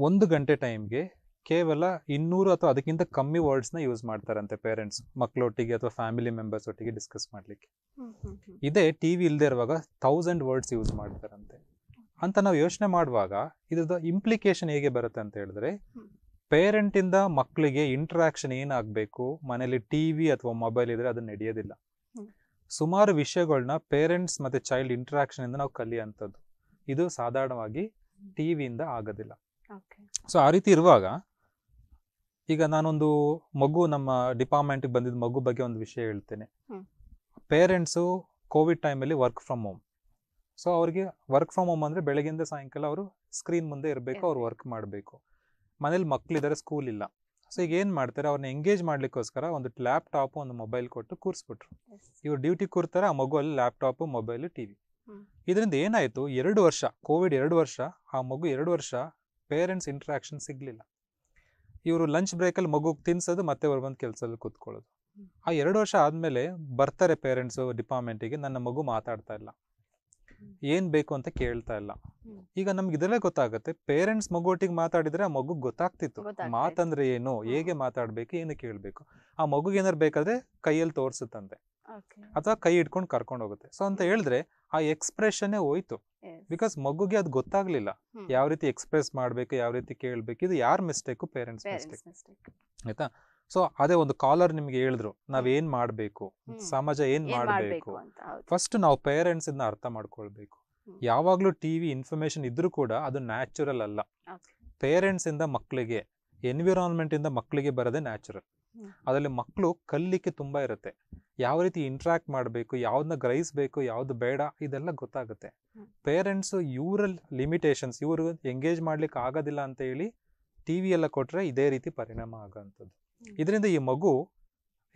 ಒಂದು ಗಂಟೆ ಟೈಮ್ಗೆ ಕೇವಲ ಇನ್ನೂರು ಅಥವಾ ಅದಕ್ಕಿಂತ ಕಮ್ಮಿ ವರ್ಡ್ಸ್ ನ ಯೂಸ್ ಮಾಡ್ತಾರಂತೆ ಪೇರೆಂಟ್ಸ್ ಮಕ್ಕಳೊಟ್ಟಿಗೆ ಅಥವಾ ಫ್ಯಾಮಿಲಿ ಮೆಂಬರ್ಸ್ ಒಟ್ಟಿಗೆ ಡಿಸ್ಕಸ್ ಮಾಡ್ಲಿಕ್ಕೆ ಇದೇ ಟಿವಿ ಇಲ್ಲದೆ ಇರುವಾಗ ಥೌಸಂಡ್ ವರ್ಡ್ಸ್ ಯೂಸ್ ಮಾಡ್ತಾರಂತೆ ಅಂತ ನಾವು ಯೋಚನೆ ಮಾಡುವಾಗ ಇದ್ರದ್ದು ಇಂಪ್ಲಿಕೇಶನ್ ಹೇಗೆ ಬರುತ್ತೆ ಅಂತ ಹೇಳಿದ್ರೆ ಪೇರೆಂಟಿಂದ ಮಕ್ಕಳಿಗೆ ಇಂಟ್ರಾಕ್ಷನ್ ಏನಾಗಬೇಕು ಮನೇಲಿ ಟಿ ವಿ ಅಥವಾ ಮೊಬೈಲ್ ಇದ್ರೆ ಅದನ್ನ ನಡೆಯೋದಿಲ್ಲ ಸುಮಾರು ವಿಷಯಗಳನ್ನ ಪೇರೆಂಟ್ಸ್ ಮತ್ತೆ ಚೈಲ್ಡ್ ಇಂಟ್ರಾಕ್ಷನ್ ಇಂದ ನಾವು ಕಲಿಯಂಥದ್ದು ಇದು ಸಾಧಾರಣವಾಗಿ ಟಿ ವಿಯಿಂದ ಆಗೋದಿಲ್ಲ ಸೊ ಆ ರೀತಿ ಇರುವಾಗ ಈಗ ನಾನೊಂದು ಮಗು ನಮ್ಮ ಡಿಪಾರ್ಟ್ಮೆಂಟ್ಗೆ ಬಂದಿದ್ದ ಮಗು ಬಗ್ಗೆ ಒಂದು ವಿಷಯ ಹೇಳ್ತೇನೆ ಪೇರೆಂಟ್ಸು ಕೋವಿಡ್ ಟೈಮಲ್ಲಿ ವರ್ಕ್ ಫ್ರಮ್ ಹೋಮ್ ಸೊ ಅವ್ರಿಗೆ ವರ್ಕ್ ಫ್ರಮ್ ಹೋಮ್ ಅಂದರೆ ಬೆಳಗ್ಗೆಯಿಂದ ಸಾಯಂಕಾಲ ಅವರು ಸ್ಕ್ರೀನ್ ಮುಂದೆ ಇರಬೇಕು ಅವ್ರು ವರ್ಕ್ ಮಾಡಬೇಕು ಮನೇಲಿ ಮಕ್ಕಳಿದ್ದಾರೆ ಸ್ಕೂಲ್ ಇಲ್ಲ ಸೊ ಈಗ ಏನು ಮಾಡ್ತಾರೆ ಅವ್ರನ್ನ ಎಂಗೇಜ್ ಮಾಡ್ಲಿಕ್ಕೋಸ್ಕರ ಒಂದು ಲ್ಯಾಪ್ಟಾಪ್ ಒಂದು ಮೊಬೈಲ್ ಕೊಟ್ಟು ಕೂರಿಸ್ಬಿಟ್ರು ಇವ್ರು ಡ್ಯೂಟಿ ಕೂರ್ತಾರೆ ಆ ಮಗುವಲ್ಲಿ ಅಲ್ಲಿ ಲ್ಯಾಪ್ಟಾಪು ಮೊಬೈಲು ಟಿ ವಿ ಇದರಿಂದ ಏನಾಯಿತು ಎರಡು ವರ್ಷ ಕೋವಿಡ್ ಎರಡು ವರ್ಷ ಆ ಮಗು ಎರಡು ವರ್ಷ ಪೇರೆಂಟ್ಸ್ ಇಂಟ್ರಾಕ್ಷನ್ ಸಿಗಲಿಲ್ಲ ಇವರು ಲಂಚ್ ಬ್ರೇಕಲ್ಲಿ ಮಗುಗೆ ತಿನ್ಸೋದು ಮತ್ತೆ ಅವ್ರು ಬಂದು ಕೆಲಸದಲ್ಲಿ ಕೂತ್ಕೊಳ್ಳೋದು ಆ ಎರಡು ವರ್ಷ ಆದಮೇಲೆ ಬರ್ತಾರೆ ಪೇರೆಂಟ್ಸು ಡಿಪಾರ್ಟ್ಮೆಂಟಿಗೆ ನನ್ನ ಮಗು ಮಾತಾಡ್ತಾ ಇಲ್ಲ ಏನು ಬೇಕು ಅಂತ ಕೇಳ್ತಾ ಇಲ್ಲ ಈಗ ನಮ್ಗೆ ಇದರಲ್ಲೇ ಗೊತ್ತಾಗುತ್ತೆ ಪೇರೆಂಟ್ಸ್ ಒಟ್ಟಿಗೆ ಮಾತಾಡಿದ್ರೆ ಆ ಮಗು ಗೊತ್ತಾಗ್ತಿತ್ತು ಮಾತಂದ್ರೆ ಏನು ಹೇಗೆ ಮಾತಾಡ್ಬೇಕು ಏನು ಕೇಳಬೇಕು ಆ ಮಗುಗೆ ಏನಾರು ಬೇಕಾದ್ರೆ ಕೈಯಲ್ಲಿ ತೋರಿಸುತ್ತಂತೆ ಅಥವಾ ಕೈ ಇಟ್ಕೊಂಡು ಕರ್ಕೊಂಡು ಹೋಗುತ್ತೆ ಸೊ ಅಂತ ಹೇಳಿದ್ರೆ ಆ ಎಕ್ಸ್ಪ್ರೆಷನ್ನೇ ಹೋಯ್ತು ಬಿಕಾಸ್ ಮಗುಗೆ ಅದು ಗೊತ್ತಾಗ್ಲಿಲ್ಲ ಯಾವ ರೀತಿ ಎಕ್ಸ್ಪ್ರೆಸ್ ಮಾಡ್ಬೇಕು ಯಾವ ರೀತಿ ಕೇಳಬೇಕು ಇದು ಯಾರ ಮಿಸ್ಟೇಕು ಪೇರೆಂಟ್ಸ್ ಮಿಸ್ಟೇಕ್ ಆಯ್ತಾ ಸೊ ಅದೇ ಒಂದು ಕಾಲರ್ ನಿಮ್ಗೆ ಹೇಳಿದ್ರು ನಾವೇನ್ ಮಾಡಬೇಕು ಸಮಾಜ ಏನ್ ಮಾಡಬೇಕು ಫಸ್ಟ್ ನಾವು ಪೇರೆಂಟ್ಸ್ ಇಂದ ಅರ್ಥ ಮಾಡ್ಕೊಳ್ಬೇಕು ಯಾವಾಗ್ಲೂ ಟಿವಿ ಇನ್ಫಾರ್ಮೇಶನ್ ಇದ್ರೂ ಕೂಡ ಅದು ನ್ಯಾಚುರಲ್ ಅಲ್ಲ ಪೇರೆಂಟ್ಸ್ ಇಂದ ಮಕ್ಕಳಿಗೆ ಎನ್ವಿರಾನ್ಮೆಂಟ್ ಇಂದ ಮಕ್ಕಳಿಗೆ ಬರೋದೇ ನ್ಯಾಚುರಲ್ ಅದರಲ್ಲಿ ಮಕ್ಕಳು ಕಲ್ಲಿಕ್ಕೆ ತುಂಬಾ ಇರುತ್ತೆ ಯಾವ ರೀತಿ ಇಂಟ್ರಾಕ್ಟ್ ಮಾಡಬೇಕು ಯಾವ್ದನ್ನ ಗ್ರಹಿಸ್ಬೇಕು ಯಾವ್ದು ಬೇಡ ಇದೆಲ್ಲ ಗೊತ್ತಾಗುತ್ತೆ ಪೇರೆಂಟ್ಸ್ ಇವರ ಲಿಮಿಟೇಷನ್ಸ್ ಇವರು ಎಂಗೇಜ್ ಮಾಡ್ಲಿಕ್ಕೆ ಆಗೋದಿಲ್ಲ ಅಂತ ಹೇಳಿ ಟಿವಿ ಎಲ್ಲ ಕೊಟ್ರೆ ಇದೇ ರೀತಿ ಪರಿಣಾಮ ಆಗೋಂಥದ್ದು ಇದರಿಂದ ಈ ಮಗು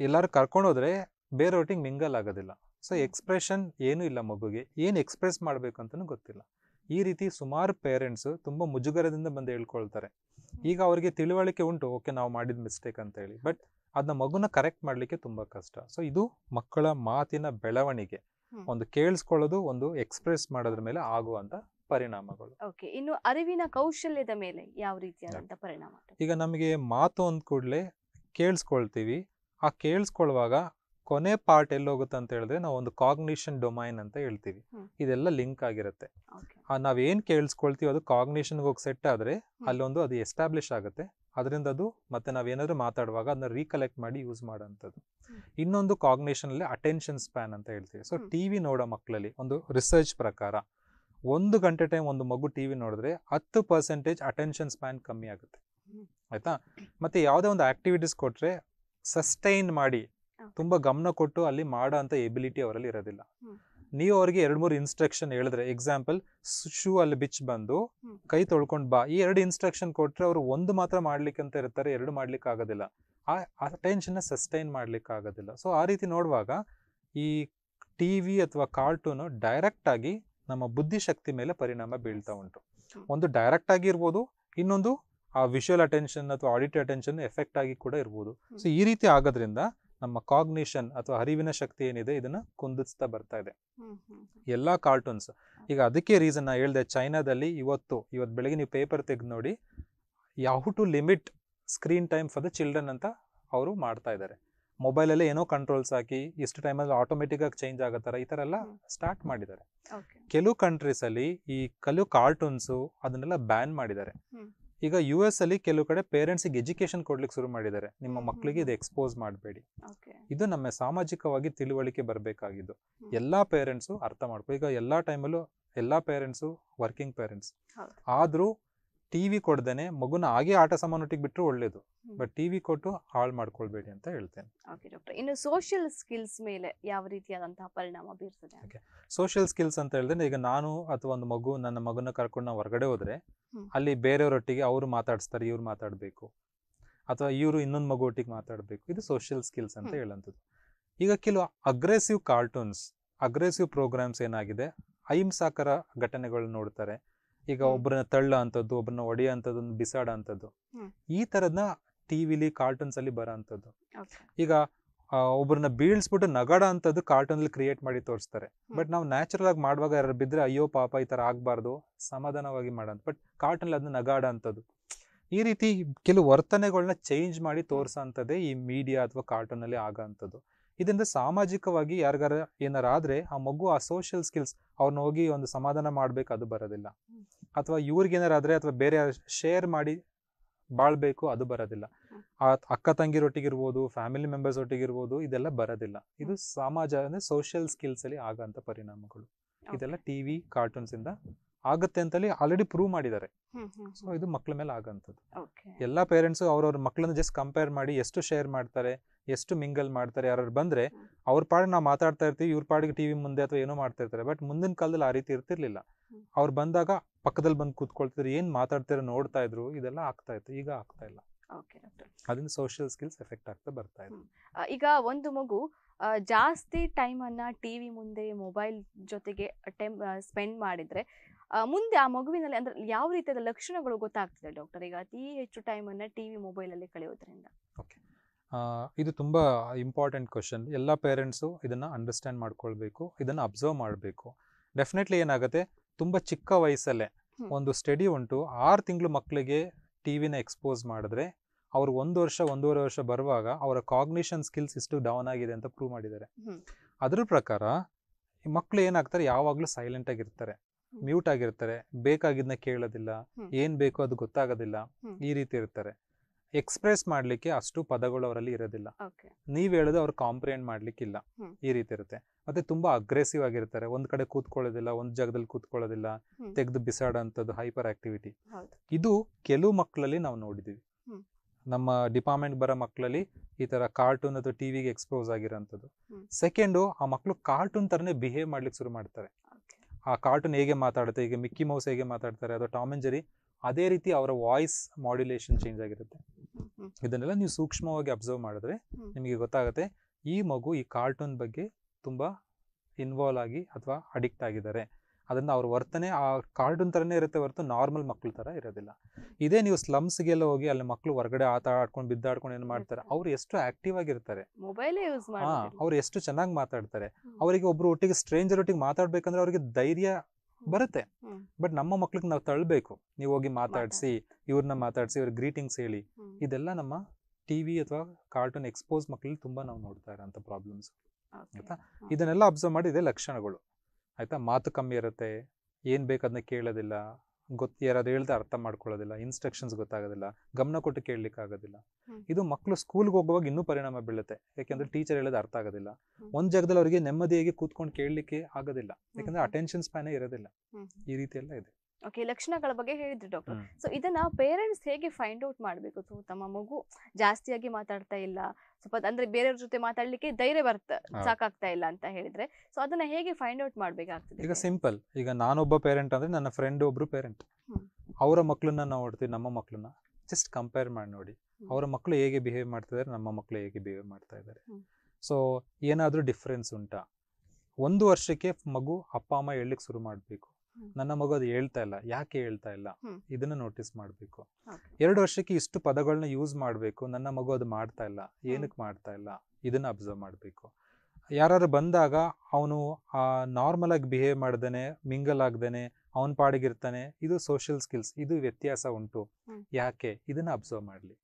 ಎಲ್ಲರೂ ಬೇರೆ ಬೇರೆಯವ್ರಿಗೆ ಮಿಂಗಲ್ ಆಗೋದಿಲ್ಲ ಸೊ ಎಕ್ಸ್ಪ್ರೆಷನ್ ಏನೂ ಇಲ್ಲ ಮಗುಗೆ ಏನು ಎಕ್ಸ್ಪ್ರೆಸ್ ಅಂತಲೂ ಗೊತ್ತಿಲ್ಲ ಈ ರೀತಿ ಸುಮಾರು ಪೇರೆಂಟ್ಸ್ ತುಂಬ ಮುಜುಗರದಿಂದ ಬಂದು ಹೇಳ್ಕೊಳ್ತಾರೆ ಈಗ ಅವರಿಗೆ ತಿಳುವಳಿಕೆ ಉಂಟು ಓಕೆ ನಾವು ಮಾಡಿದ ಮಿಸ್ಟೇಕ್ ಅಂತ ಹೇಳಿ ಬಟ್ ಅದನ್ನ ಮಗುನ ಕರೆಕ್ಟ್ ಮಾಡಲಿಕ್ಕೆ ತುಂಬಾ ಕಷ್ಟ ಸೊ ಇದು ಮಕ್ಕಳ ಮಾತಿನ ಬೆಳವಣಿಗೆ ಒಂದು ಕೇಳಿಸ್ಕೊಳ್ಳೋದು ಒಂದು ಎಕ್ಸ್ಪ್ರೆಸ್ ಮಾಡೋದ್ರ ಮೇಲೆ ಆಗುವಂತ ಪರಿಣಾಮಗಳು ಓಕೆ ಇನ್ನು ಅರಿವಿನ ಕೌಶಲ್ಯದ ಮೇಲೆ ಯಾವ ರೀತಿಯಾದಂತ ಪರಿಣಾಮ ಈಗ ನಮಗೆ ಮಾತು ಅಂದ ಕೂಡಲೇ ಕೇಳಿಸ್ಕೊಳ್ತೀವಿ ಆ ಕೇಳಿಸ್ಕೊಳ್ಳುವಾಗ ಕೊನೆ ಪಾರ್ಟ್ ಎಲ್ಲೋಗುತ್ತೆ ಅಂತ ಹೇಳಿದ್ರೆ ನಾವು ಒಂದು ಕಾಗ್ನಿಷನ್ ಡೊಮೈನ್ ಅಂತ ಹೇಳ್ತೀವಿ ಇದೆಲ್ಲ ಲಿಂಕ್ ಆಗಿರುತ್ತೆ ನಾವೇನು ಕೇಳಿಸ್ಕೊಳ್ತೀವಿ ಅದು ಕಾಗ್ನೇಷನ್ಗೆ ಹೋಗಿ ಸೆಟ್ ಆದರೆ ಅಲ್ಲೊಂದು ಅದು ಎಸ್ಟಾಬ್ಲಿಷ್ ಆಗುತ್ತೆ ಅದರಿಂದ ಅದು ಮತ್ತೆ ನಾವೇನಾದರೂ ಮಾತಾಡುವಾಗ ಅದನ್ನ ರೀಕಲೆಕ್ಟ್ ಮಾಡಿ ಯೂಸ್ ಮಾಡೋಂಥದ್ದು ಇನ್ನೊಂದು ಕಾಗ್ನೇಷನಲ್ಲಿ ಅಟೆನ್ಷನ್ ಸ್ಪ್ಯಾನ್ ಅಂತ ಹೇಳ್ತೀವಿ ಸೊ ಟಿ ವಿ ನೋಡೋ ಮಕ್ಕಳಲ್ಲಿ ಒಂದು ರಿಸರ್ಚ್ ಪ್ರಕಾರ ಒಂದು ಗಂಟೆ ಟೈಮ್ ಒಂದು ಮಗು ಟಿ ವಿ ನೋಡಿದ್ರೆ ಹತ್ತು ಪರ್ಸೆಂಟೇಜ್ ಅಟೆನ್ಷನ್ ಸ್ಪ್ಯಾನ್ ಕಮ್ಮಿ ಆಗುತ್ತೆ ಆಯ್ತಾ ಮತ್ತೆ ಯಾವುದೇ ಒಂದು ಆಕ್ಟಿವಿಟೀಸ್ ಕೊಟ್ರೆ ಸಸ್ಟೈನ್ ಮಾಡಿ ತುಂಬಾ ಗಮನ ಕೊಟ್ಟು ಅಲ್ಲಿ ಮಾಡೋ ಅಂತ ಎಬಿಲಿಟಿ ಅವರಲ್ಲಿ ಇರೋದಿಲ್ಲ ನೀವು ಅವ್ರಿಗೆ ಎರಡ್ ಮೂರು ಇನ್ಸ್ಟ್ರಕ್ಷನ್ ಹೇಳಿದ್ರೆ ಎಕ್ಸಾಂಪಲ್ ಶೂ ಅಲ್ಲಿ ಬಿಚ್ ಬಂದು ಕೈ ತೊಳ್ಕೊಂಡ್ ಬಾ ಈ ಎರಡು ಇನ್ಸ್ಟ್ರಕ್ಷನ್ ಕೊಟ್ರೆ ಅವರು ಒಂದು ಮಾತ್ರ ಮಾಡ್ಲಿಕ್ಕೆ ಅಂತ ಇರ್ತಾರೆ ಎರಡು ಮಾಡ್ಲಿಕ್ಕೆ ಆಗೋದಿಲ್ಲ ಆ ಅಟೆನ್ಷನ್ ಸಸ್ಟೈನ್ ಮಾಡ್ಲಿಕ್ಕೆ ಆಗೋದಿಲ್ಲ ಸೊ ಆ ರೀತಿ ನೋಡುವಾಗ ಈ ಟಿವಿ ಅಥವಾ ಕಾರ್ಟೂನ್ ಡೈರೆಕ್ಟ್ ಆಗಿ ನಮ್ಮ ಬುದ್ಧಿಶಕ್ತಿ ಮೇಲೆ ಪರಿಣಾಮ ಬೀಳ್ತಾ ಉಂಟು ಒಂದು ಡೈರೆಕ್ಟ್ ಆಗಿ ಇರ್ಬೋದು ಇನ್ನೊಂದು ಆ ವಿಷುವಲ್ ಅಟೆನ್ಷನ್ ಅಥವಾ ಆಡಿಟ್ ಅಟೆನ್ಷನ್ ಎಫೆಕ್ಟ್ ಆಗಿ ಕೂಡ ಇರ್ಬೋದು ಸೊ ಈ ರೀತಿ ಆಗೋದ್ರಿಂದ ನಮ್ಮ ಕಾಗ್ನಿಷನ್ ಅಥವಾ ಅರಿವಿನ ಶಕ್ತಿ ಏನಿದೆ ಇದನ್ನ ಕುಂದಿಸ್ತಾ ಬರ್ತಾ ಇದೆ ಎಲ್ಲಾ ಕಾರ್ಟೂನ್ಸ್ ಈಗ ಅದಕ್ಕೆ ರೀಸನ್ ನಾ ಹೇಳ್ದೆ ಚೈನಾದಲ್ಲಿ ಇವತ್ತು ಇವತ್ತು ಬೆಳಗ್ಗೆ ನೀವು ಪೇಪರ್ ತೆಗೆದು ನೋಡಿ ಯಾವ to limit screen time for the children ಅಂತ ಅವರು ಮಾಡ್ತಾ ಇದ್ದಾರೆ ಅಲ್ಲೇ ಏನೋ ಕಂಟ್ರೋಲ್ಸ್ ಹಾಕಿ ಇಷ್ಟು ಟೈಮಲ್ಲಿ ಆಟೋಮೆಟಿಕ್ ಆಗಿ ಚೇಂಜ್ ಆಗೋ ಈ ಥರ ಎಲ್ಲ ಸ್ಟಾರ್ಟ್ ಮಾಡಿದ್ದಾರೆ ಕೆಲವು ಅಲ್ಲಿ ಈ ಕೆಲವು ಕಾರ್ಟೂನ್ಸ್ ಅದನ್ನೆಲ್ಲ ಬ್ಯಾನ್ ಮಾಡಿದ್ದಾರೆ ಈಗ ಯು ಎಸ್ ಅಲ್ಲಿ ಕೆಲವು ಕಡೆ ಪೇರೆಂಟ್ಸಿಗೆ ಎಜುಕೇಶನ್ ಕೊಡ್ಲಿಕ್ಕೆ ಶುರು ಮಾಡಿದ್ದಾರೆ ನಿಮ್ಮ ಮಕ್ಕಳಿಗೆ ಇದು ಎಕ್ಸ್ಪೋಸ್ ಮಾಡಬೇಡಿ ಇದು ನಮ್ಮ ಸಾಮಾಜಿಕವಾಗಿ ತಿಳುವಳಿಕೆ ಬರಬೇಕಾಗಿದ್ದು ಎಲ್ಲಾ ಪೇರೆಂಟ್ಸು ಅರ್ಥ ಮಾಡ್ಕೊ ಈಗ ಎಲ್ಲಾ ಟೈಮಲ್ಲೂ ಎಲ್ಲಾ ಪೇರೆಂಟ್ಸು ವರ್ಕಿಂಗ್ ಪೇರೆಂಟ್ಸ್ ಆದರೂ ಟಿ ವಿ ಕೊಡ್ದೇನೆ ಮಗುನ ಹಾಗೆ ಆಟ ಸಾಮಾನೊಟ್ಟಿಗೆ ಬಿಟ್ಟರು ಒಳ್ಳೇದು ಬಟ್ ಟಿ ವಿ ಕೊಟ್ಟು ಹಾಳು ಮಾಡ್ಕೊಳ್ಬೇಡಿ ಅಂತ ಹೇಳ್ತೇನೆ ಓಕೆ ಡಾಕ್ಟರ್ ಇನ್ನು ಸೋಷಿಯಲ್ ಸ್ಕಿಲ್ಸ್ ಮೇಲೆ ಯಾವ ರೀತಿಯಾದಂತಹ ಪರಿಣಾಮ ಬೀರ್ತದೆ ಓಕೆ ಸೋಷಿಯಲ್ ಸ್ಕಿಲ್ಸ್ ಅಂತ ಹೇಳಿದ್ರೆ ಈಗ ನಾನು ಅಥವಾ ಒಂದು ಮಗು ನನ್ನ ಮಗುನ ಕರ್ಕೊಂಡು ನಾವು ಹೊರಗಡೆ ಹೋದ್ರೆ ಅಲ್ಲಿ ಬೇರೆಯವರೊಟ್ಟಿಗೆ ಅವರು ಮಾತಾಡಿಸ್ತಾರೆ ಇವ್ರು ಮಾತಾಡಬೇಕು ಅಥವಾ ಇವರು ಇನ್ನೊಂದು ಮಗು ಒಟ್ಟಿಗೆ ಮಾತಾಡಬೇಕು ಇದು ಸೋಷಿಯಲ್ ಸ್ಕಿಲ್ಸ್ ಅಂತ ಹೇಳೋಂಥದ್ದು ಈಗ ಕೆಲವು ಅಗ್ರೆಸಿವ್ ಕಾರ್ಟೂನ್ಸ್ ಅಗ್ರೆಸಿವ್ ಪ್ರೋಗ್ರಾಮ್ಸ್ ಏನಾಗಿದೆ ಅಹಿಂಸಾಕರ ಘಟನೆಗಳು ನೋಡ್ತಾರೆ ಈಗ ಒಬ್ಬರನ್ನ ತಳ್ಳ ಅಂತದ್ದು ಒಬ್ಬರನ್ನ ಒಡೆಯುವಂಥದ್ದು ಒಂದು ಬಿಸಾಡ ಈ ತರದ್ನ ಟಿವಿಲಿ ಕಾರ್ಟೂನ್ಸ್ ಅಲ್ಲಿ ಬರೋ ಅಂತದ್ದು ಈಗ ಒಬ್ಬರನ್ನ ಬೀಳ್ಸ್ಬಿಟ್ಟು ನಗಡ ಅಂತದ್ದು ಕಾರ್ಟೂನ್ ಅಲ್ಲಿ ಕ್ರಿಯೇಟ್ ಮಾಡಿ ತೋರಿಸ್ತಾರೆ ಬಟ್ ನಾವು ನ್ಯಾಚುರಲ್ ಆಗಿ ಮಾಡುವಾಗ ಯಾರು ಬಿದ್ರೆ ಅಯ್ಯೋ ಪಾಪ ಈ ತರ ಆಗ್ಬಾರ್ದು ಸಮಾಧಾನವಾಗಿ ಮಾಡೋದು ಬಟ್ ಕಾರ್ಟೂನ್ ಅದನ್ನ ನಗಾಡ ಅಂತದ್ದು ಈ ರೀತಿ ಕೆಲವು ವರ್ತನೆಗಳನ್ನ ಚೇಂಜ್ ಮಾಡಿ ತೋರಿಸೋಂಥದ್ದೇ ಈ ಮೀಡಿಯಾ ಅಥವಾ ಕಾರ್ಟೂನ್ ಅಲ್ಲಿ ಆಗೋಂಥದ್ದು ಇದರಿಂದ ಸಾಮಾಜಿಕವಾಗಿ ಯಾರಿಗಾರ ಏನಾರ ಆ ಮಗು ಆ ಸೋಷಿಯಲ್ ಸ್ಕಿಲ್ಸ್ ಅವ್ರನ್ನ ಹೋಗಿ ಒಂದು ಸಮಾಧಾನ ಮಾಡ್ಬೇಕು ಅದು ಬರೋದಿಲ್ಲ ಅಥವಾ ಇವ್ರಿಗೇನಾರಾದರೆ ಅಥವಾ ಬೇರೆ ಶೇರ್ ಮಾಡಿ ಬಾಳ್ಬೇಕು ಅದು ಬರೋದಿಲ್ಲ ಅಕ್ಕ ತಂಗಿರೊಟ್ಟಿಗಿರ್ಬೋದು ಫ್ಯಾಮಿಲಿ ಮೆಂಬರ್ಸ್ ಒಟ್ಟಿಗಿರ್ಬೋದು ಇದೆಲ್ಲ ಬರೋದಿಲ್ಲ ಇದು ಸಮಾಜ ಅಂದರೆ ಸೋಷಿಯಲ್ ಸ್ಕಿಲ್ಸ್ ಅಲ್ಲಿ ಆಗಂತ ಪರಿಣಾಮಗಳು ಇದೆಲ್ಲ ಟಿವಿ ಕಾರ್ಟೂನ್ಸ್ ಇಂದ ಆಗುತ್ತೆ ಅಂತಲ್ಲಿ ಆಲ್ರೆಡಿ ಪ್ರೂವ್ ಮಾಡಿದ್ದಾರೆ ಸೊ ಇದು ಮಕ್ಕಳ ಮೇಲೆ ಆಗೋಂಥದ್ದು ಎಲ್ಲ ಪೇರೆಂಟ್ಸು ಅವ್ರವ್ರ ಮಕ್ಕಳನ್ನ ಜಸ್ಟ್ ಕಂಪೇರ್ ಮಾಡಿ ಎಷ್ಟು ಶೇರ್ ಮಾಡ್ತಾರೆ ಎಷ್ಟು ಮಿಂಗಲ್ ಮಾಡ್ತಾರೆ ಯಾರು ಬಂದ್ರೆ ಅವ್ರ ಪಾಡ್ ನಾವು ಮಾತಾಡ್ತಾ ಇರ್ತೀವಿ ಇವ್ರ ಪಾಡಿಗೆ ಟಿವಿ ಮುಂದೆ ಅಥವಾ ಏನೋ ಮಾಡ್ತಾ ಇರ್ತಾರೆ ಬಟ್ ಮುಂದಿನ ಕಾಲದಲ್ಲಿ ಆ ರೀತಿ ಇರ್ತಿರ್ಲಿಲ್ಲ ಅವ್ರು ಬಂದಾಗ ಪಕ್ಕದಲ್ಲಿ ಬಂದು ಕೂತ್ಕೊಳ್ತಿದ್ರು ಏನ್ ಮಾತಾಡ್ತಿರೋ ನೋಡ್ತಾ ಇದ್ರು ಇದೆಲ್ಲ ಆಗ್ತಾ ಇತ್ತು ಈಗ ಆಗ್ತಾ ಇಲ್ಲ ಅದನ್ನ ಸೋಷಿಯಲ್ ಸ್ಕಿಲ್ಸ್ ಎಫೆಕ್ಟ್ ಆಗ್ತಾ ಬರ್ತಾ ಇದೆ ಈಗ ಒಂದು ಮಗು ಜಾಸ್ತಿ ಟೈಮ್ ಅನ್ನ ಟಿವಿ ಮುಂದೆ ಮೊಬೈಲ್ ಜೊತೆಗೆ ಟೈಮ್ ಸ್ಪೆಂಡ್ ಮಾಡಿದ್ರೆ ಮುಂದೆ ಆ ಮಗುವಿನಲ್ಲಿ ಅಂದ್ರೆ ಯಾವ ರೀತಿಯಾದ ಲಕ್ಷಣಗಳು ಗೊತ್ತಾಗ್ತದೆ ಡಾಕ್ಟರ್ ಈಗ ಅತಿ ಹೆಚ್ಚು ಟೈಮ್ ಅನ್ನ ಟಿವಿ ಮೊಬೈಲ್ ಅಲ್ಲಿ ಕಳೆಯೋದ್ರಿಂದ ಓಕೆ ಇದು ತುಂಬ ಇಂಪಾರ್ಟೆಂಟ್ ಕ್ವಶನ್ ಎಲ್ಲ ಪೇರೆಂಟ್ಸು ಇದನ್ನು ಅಂಡರ್ಸ್ಟ್ಯಾಂಡ್ ಮಾಡ್ಕೊಳ್ಬೇಕು ಇದನ್ನು ಅಬ್ಸರ್ವ್ ಮಾಡಬೇಕು ಡೆಫಿನೆಟ್ಲಿ ಏನಾಗುತ್ತೆ ತುಂಬ ಚಿಕ್ಕ ವಯಸ್ಸಲ್ಲೇ ಒಂದು ಸ್ಟಡಿ ಉಂಟು ಆರು ತಿಂಗಳು ಮಕ್ಕಳಿಗೆ ಟಿ ವಿನ ಎಕ್ಸ್ಪೋಸ್ ಮಾಡಿದ್ರೆ ಅವ್ರು ಒಂದು ವರ್ಷ ಒಂದೂವರೆ ವರ್ಷ ಬರುವಾಗ ಅವರ ಕಾಗ್ನಿಷನ್ ಸ್ಕಿಲ್ಸ್ ಇಷ್ಟು ಡೌನ್ ಆಗಿದೆ ಅಂತ ಪ್ರೂವ್ ಮಾಡಿದ್ದಾರೆ ಅದ್ರ ಪ್ರಕಾರ ಮಕ್ಕಳು ಏನಾಗ್ತಾರೆ ಯಾವಾಗಲೂ ಸೈಲೆಂಟ್ ಆಗಿರ್ತಾರೆ ಮ್ಯೂಟ್ ಆಗಿರ್ತಾರೆ ಬೇಕಾಗಿದ್ನ ಕೇಳೋದಿಲ್ಲ ಏನ್ ಬೇಕೋ ಅದು ಗೊತ್ತಾಗೋದಿಲ್ಲ ಈ ರೀತಿ ಇರ್ತಾರೆ ಎಕ್ಸ್ಪ್ರೆಸ್ ಮಾಡ್ಲಿಕ್ಕೆ ಅಷ್ಟು ಪದಗಳು ಅವರಲ್ಲಿ ಇರೋದಿಲ್ಲ ನೀವ್ ಹೇಳೋದು ಅವ್ರು ಕಾಂಪ್ರಿಹೆಂಡ್ ಮಾಡ್ಲಿಕ್ಕಿಲ್ಲ ಈ ರೀತಿ ಇರುತ್ತೆ ಮತ್ತೆ ತುಂಬಾ ಅಗ್ರೆಸಿವ್ ಆಗಿರ್ತಾರೆ ಒಂದ್ ಕಡೆ ಕೂತ್ಕೊಳ್ಳೋದಿಲ್ಲ ಒಂದ್ ಜಾಗದಲ್ಲಿ ಕೂತ್ಕೊಳ್ಳೋದಿಲ್ಲ ತೆಗೆದು ಬಿಸಾಡೋಂಥದ್ದು ಹೈಪರ್ ಆಕ್ಟಿವಿಟಿ ಇದು ಕೆಲವು ಮಕ್ಕಳಲ್ಲಿ ನಾವು ನೋಡಿದೀವಿ ನಮ್ಮ ಡಿಪಾರ್ಟ್ಮೆಂಟ್ ಬರೋ ಮಕ್ಕಳಲ್ಲಿ ಈ ತರ ಕಾರ್ಟೂನ್ ಅಥವಾ ಟಿವಿಗೆ ಎಕ್ಸ್ಪೋಸ್ ಆಗಿರೋಂಥದ್ದು ಸೆಕೆಂಡು ಆ ಮಕ್ಕಳು ಕಾರ್ಟೂನ್ ತರನೇ ಬಿಹೇವ್ ಮಾಡ್ಲಿಕ್ಕೆ ಶುರು ಮಾಡ್ತಾರೆ ಆ ಕಾರ್ಟೂನ್ ಹೇಗೆ ಮಾತಾಡುತ್ತೆ ಈಗ ಮಿಕ್ಕಿ ಮೌಸ್ ಹೇಗೆ ಮಾತಾಡ್ತಾರೆ ಅಥವಾ ಟಾಮ್ ಅಂಡ್ ಜೆರಿ ಅದೇ ರೀತಿ ಅವರ ವಾಯ್ಸ್ ಮಾಡ್ಯುಲೇಷನ್ ಚೇಂಜ್ ಆಗಿರುತ್ತೆ ಇದನ್ನೆಲ್ಲ ನೀವು ಸೂಕ್ಷ್ಮವಾಗಿ ಅಬ್ಸರ್ವ್ ಮಾಡಿದ್ರೆ ನಿಮಗೆ ಗೊತ್ತಾಗುತ್ತೆ ಈ ಮಗು ಈ ಕಾರ್ಟೂನ್ ಬಗ್ಗೆ ತುಂಬ ಇನ್ವಾಲ್ವ್ ಆಗಿ ಅಥವಾ ಅಡಿಕ್ಟ್ ಆಗಿದ್ದಾರೆ ಅದನ್ನು ಅವ್ರ ವರ್ತನೆ ಆ ಕಾರ್ಟೂನ್ ತರನೇ ಇರುತ್ತೆ ಹೊರತು ನಾರ್ಮಲ್ ಮಕ್ಕಳ ತರ ಇರೋದಿಲ್ಲ ಇದೇ ನೀವು ಸ್ಲಮ್ಸ್ಗೆಲ್ಲ ಹೋಗಿ ಅಲ್ಲಿ ಮಕ್ಕಳು ಹೊರಗಡೆ ಆಟ ಆಡ್ಕೊಂಡು ಬಿದ್ದಾಡ್ಕೊಂಡು ಏನು ಮಾಡ್ತಾರೆ ಅವ್ರು ಎಷ್ಟು ಆಕ್ಟಿವ್ ಆಗಿರ್ತಾರೆ ಹಾಂ ಅವ್ರು ಎಷ್ಟು ಚೆನ್ನಾಗಿ ಮಾತಾಡ್ತಾರೆ ಅವರಿಗೆ ಒಬ್ರು ಒಟ್ಟಿಗೆ ಸ್ಟ್ರೇಂಜರ್ ಒಟ್ಟಿಗೆ ಮಾತಾಡ್ಬೇಕಂದ್ರೆ ಅವರಿಗೆ ಧೈರ್ಯ ಬರುತ್ತೆ ಬಟ್ ನಮ್ಮ ಮಕ್ಳಿಗೆ ನಾವು ತಳ್ಬೇಕು ನೀವು ಹೋಗಿ ಮಾತಾಡಿಸಿ ಇವ್ರನ್ನ ಮಾತಾಡಿಸಿ ಇವ್ರ ಗ್ರೀಟಿಂಗ್ಸ್ ಹೇಳಿ ಇದೆಲ್ಲ ನಮ್ಮ ಟಿವಿ ಅಥವಾ ಕಾರ್ಟೂನ್ ಎಕ್ಸ್ಪೋಸ್ ಮಕ್ಕಳು ತುಂಬಾ ನಾವು ನೋಡ್ತಾ ಇರೋಂಥ ಪ್ರಾಬ್ಲಮ್ಸ್ ಆಯ್ತಾ ಇದನ್ನೆಲ್ಲ ಅಬ್ಸರ್ವ್ ಮಾಡಿದೆ ಲಕ್ಷಣಗಳು ಆಯ್ತಾ ಮಾತು ಕಮ್ಮಿ ಇರುತ್ತೆ ಏನು ಬೇಕು ಅದನ್ನ ಕೇಳೋದಿಲ್ಲ ಗೊತ್ತು ಹೇಳ್ದೆ ಅರ್ಥ ಮಾಡ್ಕೊಳ್ಳೋದಿಲ್ಲ ಇನ್ಸ್ಟ್ರಕ್ಷನ್ಸ್ ಗೊತ್ತಾಗೋದಿಲ್ಲ ಗಮನ ಕೊಟ್ಟು ಆಗೋದಿಲ್ಲ ಇದು ಮಕ್ಕಳು ಸ್ಕೂಲ್ಗೆ ಹೋಗುವಾಗ ಇನ್ನೂ ಪರಿಣಾಮ ಬೀಳುತ್ತೆ ಯಾಕೆಂದ್ರೆ ಟೀಚರ್ ಹೇಳೋದು ಅರ್ಥ ಆಗೋದಿಲ್ಲ ಒಂದು ಜಾಗದಲ್ಲಿ ಅವರಿಗೆ ನೆಮ್ಮದಿಯಾಗಿ ಕೂತ್ಕೊಂಡು ಕೇಳಲಿಕ್ಕೆ ಆಗೋದಿಲ್ಲ ಯಾಕಂದ್ರೆ ಅಟೆನ್ಷನ್ ಸ್ಪ್ಯಾನೇ ಇರೋದಿಲ್ಲ ಈ ರೀತಿ ಎಲ್ಲ ಇದೆ ಓಕೆ ಲಕ್ಷಣಗಳ ಬಗ್ಗೆ ಹೇಳಿದ್ರು ಡಾಕ್ಟರ್ ಸೊ ಇದನ್ನ ಪೇರೆಂಟ್ಸ್ ಹೇಗೆ ಫೈಂಡ್ ಔಟ್ ಮಾಡಬೇಕು ಸೊ ತಮ್ಮ ಮಗು ಜಾಸ್ತಿಯಾಗಿ ಮಾತಾಡ್ತಾ ಇಲ್ಲ ಸ್ವಲ್ಪ ಅಂದ್ರೆ ಬೇರೆಯವ್ರ ಜೊತೆ ಮಾತಾಡ್ಲಿಕ್ಕೆ ಧೈರ್ಯ ಬರ್ತ ಸಾಕಾಗ್ತಾ ಇಲ್ಲ ಅಂತ ಹೇಳಿದ್ರೆ ಸೊ ಅದನ್ನ ಹೇಗೆ ಫೈಂಡ್ ಔಟ್ ಮಾಡ್ಬೇಕಾಗ್ತದೆ ಈಗ ಸಿಂಪಲ್ ಈಗ ನಾನೊಬ್ಬ ಪೇರೆಂಟ್ ಅಂದ್ರೆ ನನ್ನ ಫ್ರೆಂಡ್ ಒಬ್ರು ಪೇರೆಂಟ್ ಅವರ ಮಕ್ಕಳನ್ನ ನಾವು ನೋಡ್ತೀವಿ ನಮ್ಮ ಮಕ್ಕಳನ್ನ ಜಸ್ಟ್ ಕಂಪೇರ್ ಮಾಡಿ ನೋಡಿ ಅವರ ಮಕ್ಕಳು ಹೇಗೆ ಬಿಹೇವ್ ಮಾಡ್ತಾ ಇದ್ದಾರೆ ನಮ್ಮ ಮಕ್ಕಳು ಹೇಗೆ ಬಿಹೇವ್ ಮಾಡ್ತಾ ಇದ್ದಾರೆ ಸೊ ಏನಾದರೂ ಡಿಫ್ರೆನ್ಸ್ ಉಂಟಾ ಒಂದು ವರ್ಷಕ್ಕೆ ಮಗು ಅಪ್ಪ ಅಮ್ಮ ಹೇಳಲಿಕ್ಕೆ ಶುರು ಮಾಡಬೇಕು ನನ್ನ ಮಗು ಅದು ಹೇಳ್ತಾ ಇಲ್ಲ ಯಾಕೆ ಹೇಳ್ತಾ ಇಲ್ಲ ಇದನ್ನ ನೋಟಿಸ್ ಮಾಡಬೇಕು ಎರಡು ವರ್ಷಕ್ಕೆ ಇಷ್ಟು ಪದಗಳನ್ನ ಯೂಸ್ ಮಾಡಬೇಕು ನನ್ನ ಮಗು ಅದು ಮಾಡ್ತಾ ಇಲ್ಲ ಏನಕ್ಕೆ ಮಾಡ್ತಾ ಇಲ್ಲ ಇದನ್ನ ಅಬ್ಸರ್ವ್ ಮಾಡಬೇಕು ಯಾರು ಬಂದಾಗ ಅವನು ನಾರ್ಮಲ್ ಆಗಿ ಬಿಹೇವ್ ಮಾಡ್ದೇನೆ ಮಿಂಗಲ್ ಆಗ್ದೇನೆ ಅವನ ಪಾಡಿಗಿರ್ತಾನೆ ಇದು ಸೋಷಿಯಲ್ ಸ್ಕಿಲ್ಸ್ ಇದು ವ್ಯತ್ಯಾಸ ಉಂಟು ಯಾಕೆ ಇದನ್ನ ಅಬ್ಸರ್ವ್ ಮಾಡ್ಲಿ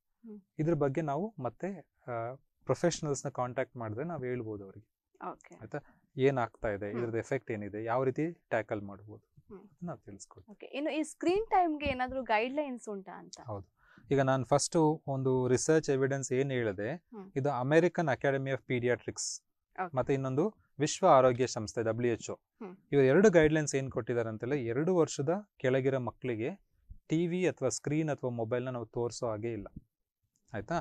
ಇದ್ರ ಬಗ್ಗೆ ನಾವು ಮತ್ತೆ ನ ಕಾಂಟ್ಯಾಕ್ಟ್ ಮಾಡಿದ್ರೆ ನಾವು ಹೇಳ್ಬೋದು ಅವರಿಗೆ ಆಯ್ತಾ ಏನಾಗ್ತಾ ಇದೆ ಇದ್ರದ್ದು ಎಫೆಕ್ಟ್ ಏನಿದೆ ಯಾವ ರೀತಿ ಟ್ಯಾಕಲ್ ಮಾಡ್ಬೋದು ಇನ್ನು ಈ ಸ್ಕ್ರೀನ್ ಟೈಮ್ಗೆ ಏನಾದರೂ ಅಂತ ಹೌದು ಈಗ ನಾನು ಫಸ್ಟ್ ಒಂದು ರಿಸರ್ಚ್ ಎವಿಡೆನ್ಸ್ ಏನು ಹೇಳಿದೆ ಇದು ಅಮೆರಿಕನ್ ಅಕಾಡೆಮಿ ಆಫ್ ಪೀಡಿಯಾಟ್ರಿಕ್ಸ್ ಮತ್ತೆ ಇನ್ನೊಂದು ವಿಶ್ವ ಆರೋಗ್ಯ ಸಂಸ್ಥೆ ಡಬ್ಲ್ಯೂ ಎಚ್ ಒ ಎರಡು ಗೈಡ್ಲೈನ್ಸ್ ಏನು ಕೊಟ್ಟಿದ್ದಾರೆ ಅಂತೇಳಿ ಎರಡು ವರ್ಷದ ಕೆಳಗಿರೋ ಮಕ್ಕಳಿಗೆ ಟಿವಿ ಅಥವಾ ಸ್ಕ್ರೀನ್ ಅಥವಾ ಮೊಬೈಲ್ನ ನಾವು ತೋರಿಸೋ ಹಾಗೆ ಇಲ್ಲ ಆಯ್ತಾ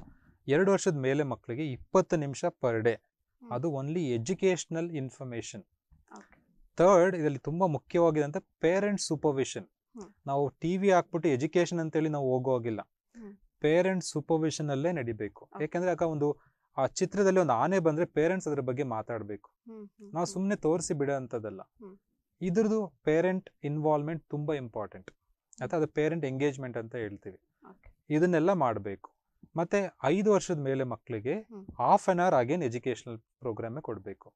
ಎರಡು ವರ್ಷದ ಮೇಲೆ ಮಕ್ಕಳಿಗೆ ಇಪ್ಪತ್ತು ನಿಮಿಷ ಪರ್ ಡೇ ಅದು ಓನ್ಲಿ ಎಜುಕೇಷ್ನಲ್ ಇನ್ಫಾರ್ಮೇಷನ್ ಥರ್ಡ್ ಇದರಲ್ಲಿ ತುಂಬಾ ಮುಖ್ಯವಾಗಿದೆ ಅಂತ ಪೇರೆಂಟ್ ಸೂಪರ್ವಿಷನ್ ನಾವು ಟಿವಿ ಹಾಕ್ಬಿಟ್ಟು ಎಜುಕೇಶನ್ ಅಂತೇಳಿ ನಾವು ಹೋಗುವಾಗಿಲ್ಲ ಪೇರೆಂಟ್ ಸೂಪರ್ವಿಷನ್ ಅಲ್ಲೇ ನಡಿಬೇಕು ಯಾಕಂದ್ರೆ ಆಗ ಒಂದು ಆ ಚಿತ್ರದಲ್ಲಿ ಒಂದು ಆನೆ ಬಂದ್ರೆ ಪೇರೆಂಟ್ಸ್ ಅದ್ರ ಬಗ್ಗೆ ಮಾತಾಡಬೇಕು ನಾವು ಸುಮ್ಮನೆ ತೋರಿಸಿ ಬಿಡೋ ಅಂತದಲ್ಲ ಇದ್ರದ್ದು ಪೇರೆಂಟ್ ಇನ್ವಾಲ್ವ್ಮೆಂಟ್ ತುಂಬಾ ಇಂಪಾರ್ಟೆಂಟ್ ಅಥವಾ ಅದು ಪೇರೆಂಟ್ ಎಂಗೇಜ್ಮೆಂಟ್ ಅಂತ ಹೇಳ್ತೀವಿ ಇದನ್ನೆಲ್ಲ ಮಾಡಬೇಕು ಮತ್ತೆ ಐದು ವರ್ಷದ ಮೇಲೆ ಮಕ್ಕಳಿಗೆ half an hour again educational program ಕೊಡಬೇಕು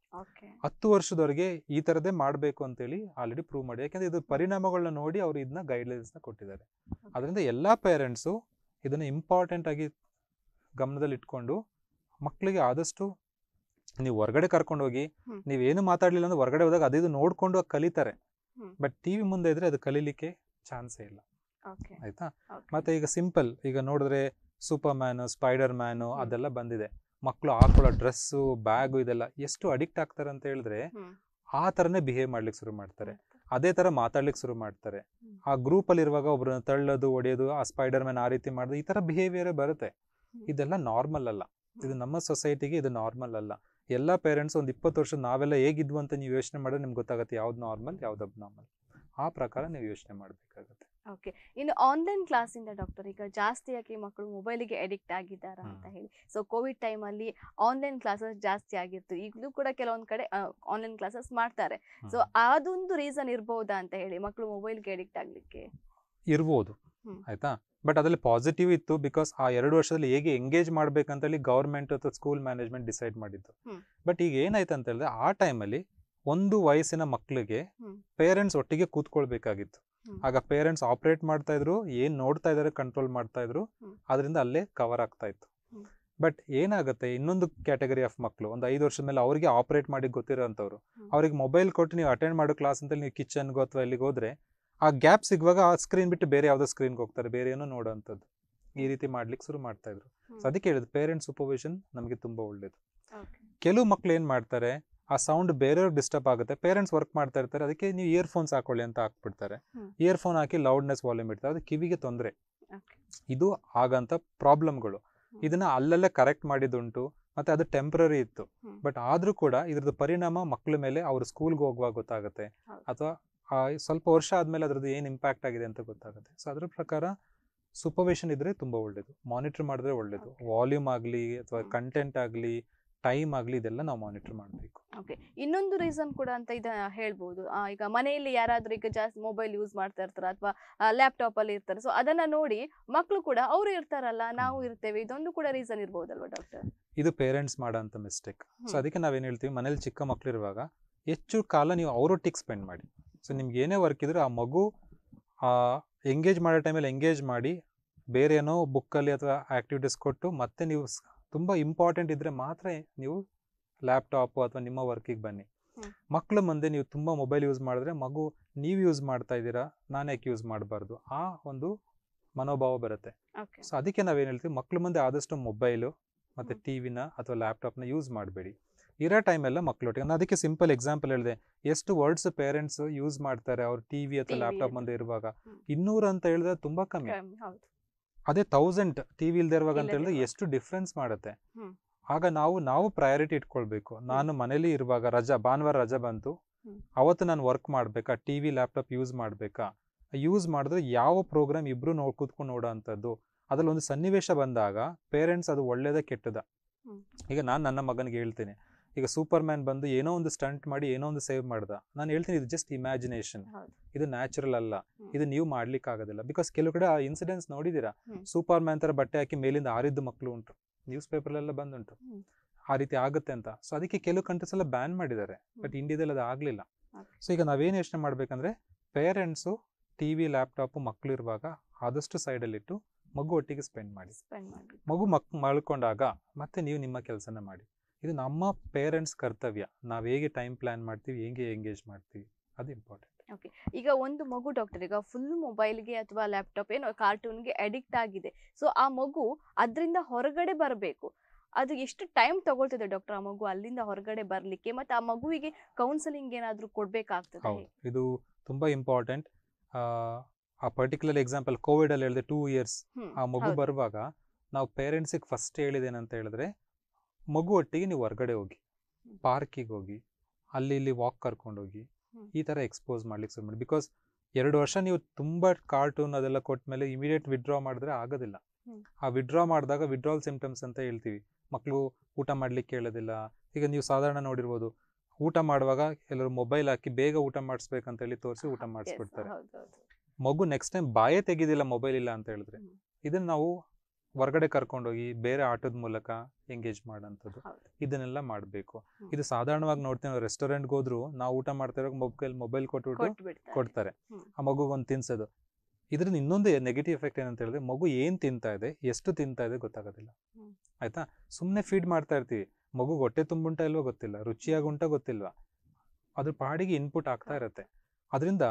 ಹತ್ತು ವರ್ಷದವರೆಗೆ ಈ ತರದೇ ಮಾಡಬೇಕು ಹೇಳಿ ಆಲ್ರೆಡಿ ಪ್ರೂವ್ ಮಾಡಿ ಯಾಕಂದ್ರೆ ಇದು ಪರಿಣಾಮಗಳನ್ನ ನೋಡಿ ಅವರು ಇದನ್ನ ಗೈಡ್ಲೈನ್ಸ್ನ ಕೊಟ್ಟಿದ್ದಾರೆ ಅದರಿಂದ ಎಲ್ಲಾ ಪೇರೆಂಟ್ಸು ಇದನ್ನ ಇಂಪಾರ್ಟೆಂಟ್ ಆಗಿ ಗಮನದಲ್ಲಿ ಇಟ್ಕೊಂಡು ಮಕ್ಕಳಿಗೆ ಆದಷ್ಟು ನೀವು ಹೊರಗಡೆ ಕರ್ಕೊಂಡು ಹೋಗಿ ನೀವೇನು ಮಾತಾಡ್ಲಿಲ್ಲ ಅಂದ್ರೆ ಹೊರಗಡೆ ಹೋದಾಗ ಅದಿದು ನೋಡ್ಕೊಂಡು ಕಲಿತಾರೆ ಬಟ್ ಟಿವಿ ಮುಂದೆ ಇದ್ರೆ ಅದು ಕಲೀಲಿಕ್ಕೆ ಚಾನ್ಸೇ ಇಲ್ಲ ಆಯ್ತಾ ಮತ್ತೆ ಈಗ ಸಿಂಪಲ್ ಈಗ ನೋಡಿದ್ರೆ ಸೂಪರ್ ಮ್ಯಾನು ಸ್ಪೈಡರ್ ಮ್ಯಾನು ಅದೆಲ್ಲ ಬಂದಿದೆ ಮಕ್ಕಳು ಹಾಕೊಳ್ಳೋ ಡ್ರೆಸ್ಸು ಬ್ಯಾಗು ಇದೆಲ್ಲ ಎಷ್ಟು ಅಡಿಕ್ಟ್ ಆಗ್ತಾರೆ ಅಂತ ಹೇಳಿದ್ರೆ ಆ ಥರನೇ ಬಿಹೇವ್ ಮಾಡ್ಲಿಕ್ಕೆ ಶುರು ಮಾಡ್ತಾರೆ ಅದೇ ಥರ ಮಾತಾಡ್ಲಿಕ್ಕೆ ಶುರು ಮಾಡ್ತಾರೆ ಆ ಗ್ರೂಪಲ್ಲಿ ಇರುವಾಗ ಒಬ್ಬರನ್ನ ತಳ್ಳೋದು ಒಡೆಯೋದು ಆ ಸ್ಪೈಡರ್ ಮ್ಯಾನ್ ಆ ರೀತಿ ಮಾಡೋದು ಈ ಥರ ಬಿಹೇವಿಯರೇ ಬರುತ್ತೆ ಇದೆಲ್ಲ ನಾರ್ಮಲ್ ಅಲ್ಲ ಇದು ನಮ್ಮ ಸೊಸೈಟಿಗೆ ಇದು ನಾರ್ಮಲ್ ಅಲ್ಲ ಎಲ್ಲ ಪೇರೆಂಟ್ಸ್ ಒಂದು ಇಪ್ಪತ್ತು ವರ್ಷ ನಾವೆಲ್ಲ ಹೇಗಿದ್ವು ಅಂತ ನೀವು ಯೋಚನೆ ಮಾಡಿದ್ರೆ ನಿಮ್ಗೆ ಗೊತ್ತಾಗುತ್ತೆ ಯಾವ್ದು ನಾರ್ಮಲ್ ಯಾವ್ದು ಅಬ್ನಾರ್ಮಲ್ ಆ ಪ್ರಕಾರ ನೀವು ಯೋಚನೆ ಮಾಡಬೇಕಾಗುತ್ತೆ ಓಕೆ ಇನ್ನು ಆನ್ಲೈನ್ ಕ್ಲಾಸ್ ಇಂದ ಡಾಕ್ಟರ್ ಈಗ ಜಾಸ್ತಿ ಆಗಿ ಮಕ್ಕಳು ಗೆ ಅಡಿಕ್ಟ್ ಆಗಿದ್ದಾರೆ ಅಂತ ಹೇಳಿ ಸೊ ಕೋವಿಡ್ ಟೈಮ್ ಅಲ್ಲಿ ಆನ್ಲೈನ್ ಕ್ಲಾಸಸ್ ಜಾಸ್ತಿ ಆಗಿತ್ತು ಈಗಲೂ ಕೂಡ ಕೆಲವೊಂದ್ ಕಡೆ ಆನ್ಲೈನ್ ಕ್ಲಾಸಸ್ ಮಾಡ್ತಾರೆ ಸೊ ಅದೊಂದು ರೀಸನ್ ಇರಬಹುದಾ ಅಂತ ಹೇಳಿ ಮಕ್ಕಳು ಗೆ ಅಡಿಕ್ಟ್ ಆಗ್ಲಿಕ್ಕೆ ಇರ್ಬೋದು ಆಯ್ತಾ ಬಟ್ ಅದರಲ್ಲಿ ಪಾಸಿಟಿವ್ ಇತ್ತು ಬಿಕಾಸ್ ಆ ಎರಡು ವರ್ಷದಲ್ಲಿ ಹೇಗೆ ಎಂಗೇಜ್ ಮಾಡ್ಬೇಕಂತ ಹೇಳಿ ಗೌರ್ಮೆಂಟ್ ಅಥವಾ ಸ್ಕೂಲ್ ಮ್ಯಾನೇಜ್ಮೆಂಟ್ ಡಿಸೈಡ್ ಮಾಡಿದ್ದು ಬಟ್ ಈಗ ಏನಾಯ್ತು ಅಂತ ಹೇಳಿದ್ರೆ ಆ ಟೈಮಲ್ಲಿ ಒಂದು ವಯಸ್ಸಿನ ಮಕ್ಕಳಿಗೆ ಪೇರೆಂಟ್ಸ್ ಒಟ್ಟಿಗೆ ಕೂತ್ಕೊಳ್ಬೇಕಾಗಿತ್ತು ಆಗ ಪೇರೆಂಟ್ಸ್ ಆಪರೇಟ್ ಮಾಡ್ತಾ ಇದ್ರು ಏನು ನೋಡ್ತಾ ಇದ್ದಾರೆ ಕಂಟ್ರೋಲ್ ಮಾಡ್ತಾ ಇದ್ರು ಅದರಿಂದ ಅಲ್ಲೇ ಕವರ್ ಆಗ್ತಾ ಇತ್ತು ಬಟ್ ಏನಾಗುತ್ತೆ ಇನ್ನೊಂದು ಕ್ಯಾಟಗರಿ ಆಫ್ ಮಕ್ಕಳು ಒಂದು ಐದು ವರ್ಷದ ಮೇಲೆ ಅವರಿಗೆ ಆಪರೇಟ್ ಮಾಡಿ ಗೊತ್ತಿರೋಂಥವ್ರು ಅವ್ರಿಗೆ ಮೊಬೈಲ್ ಕೊಟ್ಟು ನೀವು ಅಟೆಂಡ್ ಮಾಡೋ ಕ್ಲಾಸ್ ಅಂತ ನೀವು ಕಿಚನ್ಗೋ ಅಥವಾ ಇಲ್ಲಿಗೆ ಆ ಗ್ಯಾಪ್ ಸಿಗುವಾಗ ಆ ಸ್ಕ್ರೀನ್ ಬಿಟ್ಟು ಬೇರೆ ಯಾವುದೋ ಸ್ಕ್ರೀನ್ಗೆ ಹೋಗ್ತಾರೆ ಬೇರೆ ಏನೋ ನೋಡುವಂಥದ್ದು ಈ ರೀತಿ ಮಾಡ್ಲಿಕ್ಕೆ ಶುರು ಮಾಡ್ತಾ ಇದ್ರು ಸೊ ಅದಕ್ಕೆ ಹೇಳಿದ್ರು ಪೇರೆಂಟ್ಸ್ ಸೂಪರ್ವಿಷನ್ ನಮಗೆ ತುಂಬ ಒಳ್ಳೇದು ಕೆಲವು ಮಕ್ಳು ಏನು ಮಾಡ್ತಾರೆ ಆ ಸೌಂಡ್ ಬೇರೆಯವ್ರು ಡಿಸ್ಟರ್ಬ್ ಆಗುತ್ತೆ ಪೇರೆಂಟ್ಸ್ ವರ್ಕ್ ಮಾಡ್ತಾ ಇರ್ತಾರೆ ಅದಕ್ಕೆ ನೀವು ಇಯರ್ಫೋನ್ಸ್ ಹಾಕೊಳ್ಳಿ ಅಂತ ಹಾಕ್ಬಿಡ್ತಾರೆ ಇಯರ್ಫೋನ್ ಹಾಕಿ ಲೌಡ್ನೆಸ್ ವಾಲ್ಯೂಮ್ ಇಡ್ತಾರೆ ಅದು ಕಿವಿಗೆ ತೊಂದರೆ ಇದು ಆಗಂತ ಪ್ರಾಬ್ಲಮ್ಗಳು ಇದನ್ನ ಅಲ್ಲಲ್ಲೇ ಕರೆಕ್ಟ್ ಮಾಡಿದ್ದುಂಟು ಮತ್ತೆ ಅದು ಟೆಂಪ್ರರಿ ಇತ್ತು ಬಟ್ ಆದ್ರೂ ಕೂಡ ಇದ್ರದ್ದು ಪರಿಣಾಮ ಮಕ್ಕಳ ಮೇಲೆ ಅವ್ರ ಸ್ಕೂಲ್ಗೆ ಹೋಗುವಾಗ ಗೊತ್ತಾಗುತ್ತೆ ಅಥವಾ ಸ್ವಲ್ಪ ವರ್ಷ ಆದ್ಮೇಲೆ ಅದ್ರದ್ದು ಏನು ಇಂಪ್ಯಾಕ್ಟ್ ಆಗಿದೆ ಅಂತ ಗೊತ್ತಾಗುತ್ತೆ ಸೊ ಅದ್ರ ಪ್ರಕಾರ ಸೂಪರ್ವಿಷನ್ ಇದ್ರೆ ತುಂಬಾ ಒಳ್ಳೇದು ಮಾನಿಟರ್ ಮಾಡಿದ್ರೆ ಒಳ್ಳೇದು ವಾಲ್ಯೂಮ್ ಆಗಲಿ ಅಥವಾ ಕಂಟೆಂಟ್ ಆಗಲಿ ಟೈಮ್ ಆಗಲಿ ಇದೆಲ್ಲ ನಾವು ಮಾನಿಟರ್ ಮಾಡಬೇಕು ಓಕೆ ಇನ್ನೊಂದು ರೀಸನ್ ಕೂಡ ಅಂತ ಇದು ಹೇಳ್ಬೋದು ಈಗ ಮನೆಯಲ್ಲಿ ಯಾರಾದರೂ ಈಗ ಜಾಸ್ತಿ ಮೊಬೈಲ್ ಯೂಸ್ ಮಾಡ್ತಾ ಇರ್ತಾರೆ ಅಥವಾ ಲ್ಯಾಪ್ಟಾಪಲ್ಲಿ ಅಲ್ಲಿ ಇರ್ತಾರೆ ಸೊ ಅದನ್ನ ನೋಡಿ ಮಕ್ಕಳು ಕೂಡ ಅವರು ಇರ್ತಾರಲ್ಲ ನಾವು ಇರ್ತೇವೆ ಇದೊಂದು ಕೂಡ ರೀಸನ್ ಇರ್ಬೋದಲ್ವಾ ಡಾಕ್ಟರ್ ಇದು ಪೇರೆಂಟ್ಸ್ ಮಾಡೋಂಥ ಮಿಸ್ಟೇಕ್ ಸೊ ಅದಕ್ಕೆ ನಾವೇನು ಹೇಳ್ತೀವಿ ಮನೇಲಿ ಚಿಕ್ಕ ಮಕ್ಕಳು ಇರುವಾಗ ಹೆಚ್ಚು ಕಾಲ ನೀವು ಅವರೊಟ್ಟಿಗೆ ಸ್ಪೆಂಡ್ ಮಾಡಿ ಸೊ ನಿಮ್ಗೆ ಏನೇ ವರ್ಕ್ ಇದ್ರೂ ಆ ಮಗು ಎಂಗೇಜ್ ಮಾಡೋ ಟೈಮಲ್ಲಿ ಎಂಗೇಜ್ ಮಾಡಿ ಬೇರೆ ಏನೋ ಬುಕ್ಕಲ್ಲಿ ಅಥವಾ ಆ್ಯಕ್ಟಿವಿಟೀಸ್ ಕೊಟ್ಟು ಮತ್ತೆ ನೀವು ತುಂಬ ಇಂಪಾರ್ಟೆಂಟ್ ಇದ್ರೆ ಮಾತ್ರ ನೀವು ಲ್ಯಾಪ್ಟಾಪ್ ಅಥವಾ ನಿಮ್ಮ ವರ್ಕಿಗೆ ಬನ್ನಿ ಮಕ್ಕಳ ಮುಂದೆ ನೀವು ತುಂಬ ಮೊಬೈಲ್ ಯೂಸ್ ಮಾಡಿದ್ರೆ ಮಗು ನೀವು ಯೂಸ್ ಮಾಡ್ತಾ ಇದ್ದೀರಾ ನಾನು ಯಾಕೆ ಯೂಸ್ ಮಾಡಬಾರ್ದು ಆ ಒಂದು ಮನೋಭಾವ ಬರುತ್ತೆ ಸೊ ಅದಕ್ಕೆ ನಾವೇನು ಹೇಳ್ತೀವಿ ಮಕ್ಕಳ ಮುಂದೆ ಆದಷ್ಟು ಮೊಬೈಲು ಮತ್ತು ಟಿವಿನ ವಿನ ಅಥವಾ ಲ್ಯಾಪ್ಟಾಪ್ನ ಯೂಸ್ ಮಾಡಬೇಡಿ ಇರೋ ಟೈಮೆಲ್ಲ ಮಕ್ಕಳೊಟ್ಟಿಗೆ ನಾನು ಅದಕ್ಕೆ ಸಿಂಪಲ್ ಎಕ್ಸಾಂಪಲ್ ಹೇಳಿದೆ ಎಷ್ಟು ವರ್ಡ್ಸ್ ಪೇರೆಂಟ್ಸ್ ಯೂಸ್ ಮಾಡ್ತಾರೆ ಅವ್ರು ಟಿವಿ ಅಥವಾ ಲ್ಯಾಪ್ಟಾಪ್ ಮುಂದೆ ಇರುವಾಗ ಇನ್ನೂರು ಅಂತ ಹೇಳಿದ್ರೆ ತುಂಬ ಕಮ್ಮಿ ಅದೇ ತೌಸಂಡ್ ಟಿವಿ ಇಲ್ದೇ ಇರುವಾಗ ಅಂತ ಹೇಳಿದ್ರೆ ಎಷ್ಟು ಡಿಫ್ರೆನ್ಸ್ ಮಾಡುತ್ತೆ ಆಗ ನಾವು ನಾವು ಪ್ರಯಾರಿಟಿ ಇಟ್ಕೊಳ್ಬೇಕು ನಾನು ಮನೇಲಿ ಇರುವಾಗ ರಜಾ ಭಾನುವಾರ ರಜಾ ಬಂತು ಅವತ್ತು ನಾನು ವರ್ಕ್ ಮಾಡಬೇಕಾ ಟಿವಿ ಲ್ಯಾಪ್ಟಾಪ್ ಯೂಸ್ ಮಾಡ್ಬೇಕಾ ಯೂಸ್ ಮಾಡಿದ್ರೆ ಯಾವ ಪ್ರೋಗ್ರಾಮ್ ಇಬ್ರು ನೋಡ್ ಕೂತ್ಕೊಂಡು ನೋಡೋ ಅಂತದ್ದು ಅದ್ರಲ್ಲಿ ಒಂದು ಸನ್ನಿವೇಶ ಬಂದಾಗ ಪೇರೆಂಟ್ಸ್ ಅದು ಒಳ್ಳೇದ ಕೆಟ್ಟದ ಈಗ ನಾನು ನನ್ನ ಮಗನಿಗೆ ಹೇಳ್ತೀನಿ ಈಗ ಸೂಪರ್ ಮ್ಯಾನ್ ಬಂದು ಏನೋ ಒಂದು ಸ್ಟಂಟ್ ಮಾಡಿ ಏನೋ ಒಂದು ಸೇವ್ ಮಾಡ್ದ ನಾನು ಹೇಳ್ತೀನಿ ಇದು ಜಸ್ಟ್ ಇಮ್ಯಾಜಿನೇಷನ್ ಇದು ನ್ಯಾಚುರಲ್ ಅಲ್ಲ ಇದು ನೀವು ಮಾಡ್ಲಿಕ್ಕೆ ಆಗೋದಿಲ್ಲ ಬಿಕಾಸ್ ಕೆಲವು ಕಡೆ ಆ ಇನ್ಸಿಡೆನ್ಸ್ ನೋಡಿದೀರಾ ಸೂಪರ್ ಮ್ಯಾನ್ ತರ ಬಟ್ಟೆ ಹಾಕಿ ಮೇಲಿಂದ ಆರಿದ್ದು ಮಕ್ಕಳು ಉಂಟು ನ್ಯೂಸ್ ಪೇಪರ್ಲೆಲ್ಲ ಬಂದುಂಟು ಆ ರೀತಿ ಆಗುತ್ತೆ ಅಂತ ಸೊ ಅದಕ್ಕೆ ಕೆಲವು ಕಂಟ್ರೀಸ್ ಎಲ್ಲ ಬ್ಯಾನ್ ಮಾಡಿದ್ದಾರೆ ಬಟ್ ಇಂಡಿಯಾದಲ್ಲಿ ಅದು ಆಗಲಿಲ್ಲ ಸೊ ಈಗ ನಾವೇನು ಯೋಚನೆ ಮಾಡ್ಬೇಕಂದ್ರೆ ಪೇರೆಂಟ್ಸು ಟಿವಿ ವಿ ಲ್ಯಾಪ್ಟಾಪು ಮಕ್ಕಳು ಇರುವಾಗ ಆದಷ್ಟು ಇಟ್ಟು ಮಗು ಒಟ್ಟಿಗೆ ಸ್ಪೆಂಡ್ ಮಾಡಿ ಮಗು ಮಕ್ ಮಲ್ಕೊಂಡಾಗ ಮತ್ತೆ ನೀವು ನಿಮ್ಮ ಕೆಲಸನ ಮಾಡಿ ಇದು ನಮ್ಮ ಪೇರೆಂಟ್ಸ್ ಕರ್ತವ್ಯ ನಾವು ಹೇಗೆ ಟೈಮ್ ಪ್ಲಾನ್ ಮಾಡ್ತೀವಿ ಹೇಗೆ ಎಂಗೇಜ್ ಮಾಡ್ತೀವಿ ಅದು ಇಂಪಾರ್ಟೆಂಟ್ ಓಕೆ ಈಗ ಒಂದು ಮಗು ಡಾಕ್ಟರ್ ಈಗ ಫುಲ್ ಮೊಬೈಲ್ಗೆ ಅಥವಾ ಲ್ಯಾಪ್ಟಾಪ್ ಏನೋ ಕಾರ್ಟೂನ್ಗೆ ಅಡಿಕ್ಟ್ ಆಗಿದೆ ಸೊ ಆ ಮಗು ಅದರಿಂದ ಹೊರಗಡೆ ಬರಬೇಕು ಅದು ಎಷ್ಟು ಟೈಮ್ ತಗೊಳ್ತದೆ ಡಾಕ್ಟರ್ ಆ ಮಗು ಅಲ್ಲಿಂದ ಹೊರಗಡೆ ಬರಲಿಕ್ಕೆ ಮತ್ತು ಆ ಮಗುವಿಗೆ ಕೌನ್ಸಿಲಿಂಗ್ ಏನಾದರೂ ಕೊಡಬೇಕಾಗ್ತದೆ ಇದು ತುಂಬ ಇಂಪಾರ್ಟೆಂಟ್ ಆ ಪರ್ಟಿಕ್ಯುಲರ್ ಎಕ್ಸಾಂಪಲ್ ಕೋವಿಡ್ ಅಲ್ಲಿ ಹೇಳಿದೆ ಟೂ ಇಯರ್ಸ್ ಆ ಮಗು ಬರುವಾಗ ನಾವು ಪೇರೆಂಟ್ಸಿಗೆ ಫಸ್ಟ್ ಹೇಳಿದೇನಂತ ಹೇಳಿದ್ರೆ ಮಗು ಒಟ್ಟಿಗೆ ನೀವು ಹೊರಗಡೆ ಹೋಗಿ ಪಾರ್ಕಿಗೆ ಹೋಗಿ ಅಲ್ಲಿ ಇಲ್ಲಿ ವಾಕ್ ಕರ್ಕೊಂಡೋಗಿ ಈ ಥರ ಎಕ್ಸ್ಪೋಸ್ ಮಾಡ್ಲಿಕ್ಕೆ ಶುರು ಮಾಡಿ ಬಿಕಾಸ್ ಎರಡು ವರ್ಷ ನೀವು ತುಂಬ ಕಾರ್ಟೂನ್ ಅದೆಲ್ಲ ಕೊಟ್ಟ ಮೇಲೆ ಇಮಿಡಿಯೇಟ್ ವಿಡ್ರಾ ಮಾಡಿದ್ರೆ ಆಗೋದಿಲ್ಲ ಆ ವಿಡ್ರಾ ಮಾಡಿದಾಗ ವಿಡ್ರಾಲ್ ಸಿಂಪ್ಟಮ್ಸ್ ಅಂತ ಹೇಳ್ತೀವಿ ಮಕ್ಳು ಊಟ ಮಾಡ್ಲಿಕ್ಕೆ ಹೇಳೋದಿಲ್ಲ ಈಗ ನೀವು ಸಾಧಾರಣ ನೋಡಿರ್ಬೋದು ಊಟ ಮಾಡುವಾಗ ಎಲ್ಲರೂ ಮೊಬೈಲ್ ಹಾಕಿ ಬೇಗ ಊಟ ಮಾಡಿಸ್ಬೇಕಂತ ಹೇಳಿ ತೋರಿಸಿ ಊಟ ಮಾಡಿಸ್ಬಿಡ್ತಾರೆ ಮಗು ನೆಕ್ಸ್ಟ್ ಟೈಮ್ ಬಾಯೇ ತೆಗೆದಿಲ್ಲ ಮೊಬೈಲ್ ಇಲ್ಲ ಅಂತ ಹೇಳಿದ್ರೆ ಇದನ್ನ ನಾವು ಹೊರಗಡೆ ಕರ್ಕೊಂಡೋಗಿ ಬೇರೆ ಆಟದ ಮೂಲಕ ಎಂಗೇಜ್ ಮಾಡೋಂಥದ್ದು ಇದನ್ನೆಲ್ಲ ಮಾಡಬೇಕು ಇದು ಸಾಧಾರಣವಾಗಿ ನೋಡ್ತೇವೆ ರೆಸ್ಟೋರೆಂಟ್ಗೆ ಹೋದ್ರು ನಾವು ಊಟ ಮಾಡ್ತಾ ಇರೋ ಮೊಬೈಲ್ ಮೊಬೈಲ್ ಕೊಟ್ಬಿಟ್ಟು ಕೊಡ್ತಾರೆ ಆ ಮಗು ಒಂದು ತಿನ್ಸೋದು ಇದರಿಂದ ಇನ್ನೊಂದು ನೆಗೆಟಿವ್ ಎಫೆಕ್ಟ್ ಏನಂತ ಹೇಳಿದ್ರೆ ಮಗು ಏನು ತಿಂತಾ ಇದೆ ಎಷ್ಟು ತಿಂತಾ ಇದೆ ಗೊತ್ತಾಗೋದಿಲ್ಲ ಆಯ್ತಾ ಸುಮ್ಮನೆ ಫೀಡ್ ಮಾಡ್ತಾ ಇರ್ತೀವಿ ಮಗು ಹೊಟ್ಟೆ ತುಂಬುಂಟ ಇಲ್ವೋ ಗೊತ್ತಿಲ್ಲ ರುಚಿಯಾಗಿ ಉಂಟ ಗೊತ್ತಿಲ್ವಾ ಅದ್ರ ಪಾಡಿಗೆ ಇನ್ಪುಟ್ ಆಗ್ತಾ ಇರತ್ತೆ ಅದರಿಂದ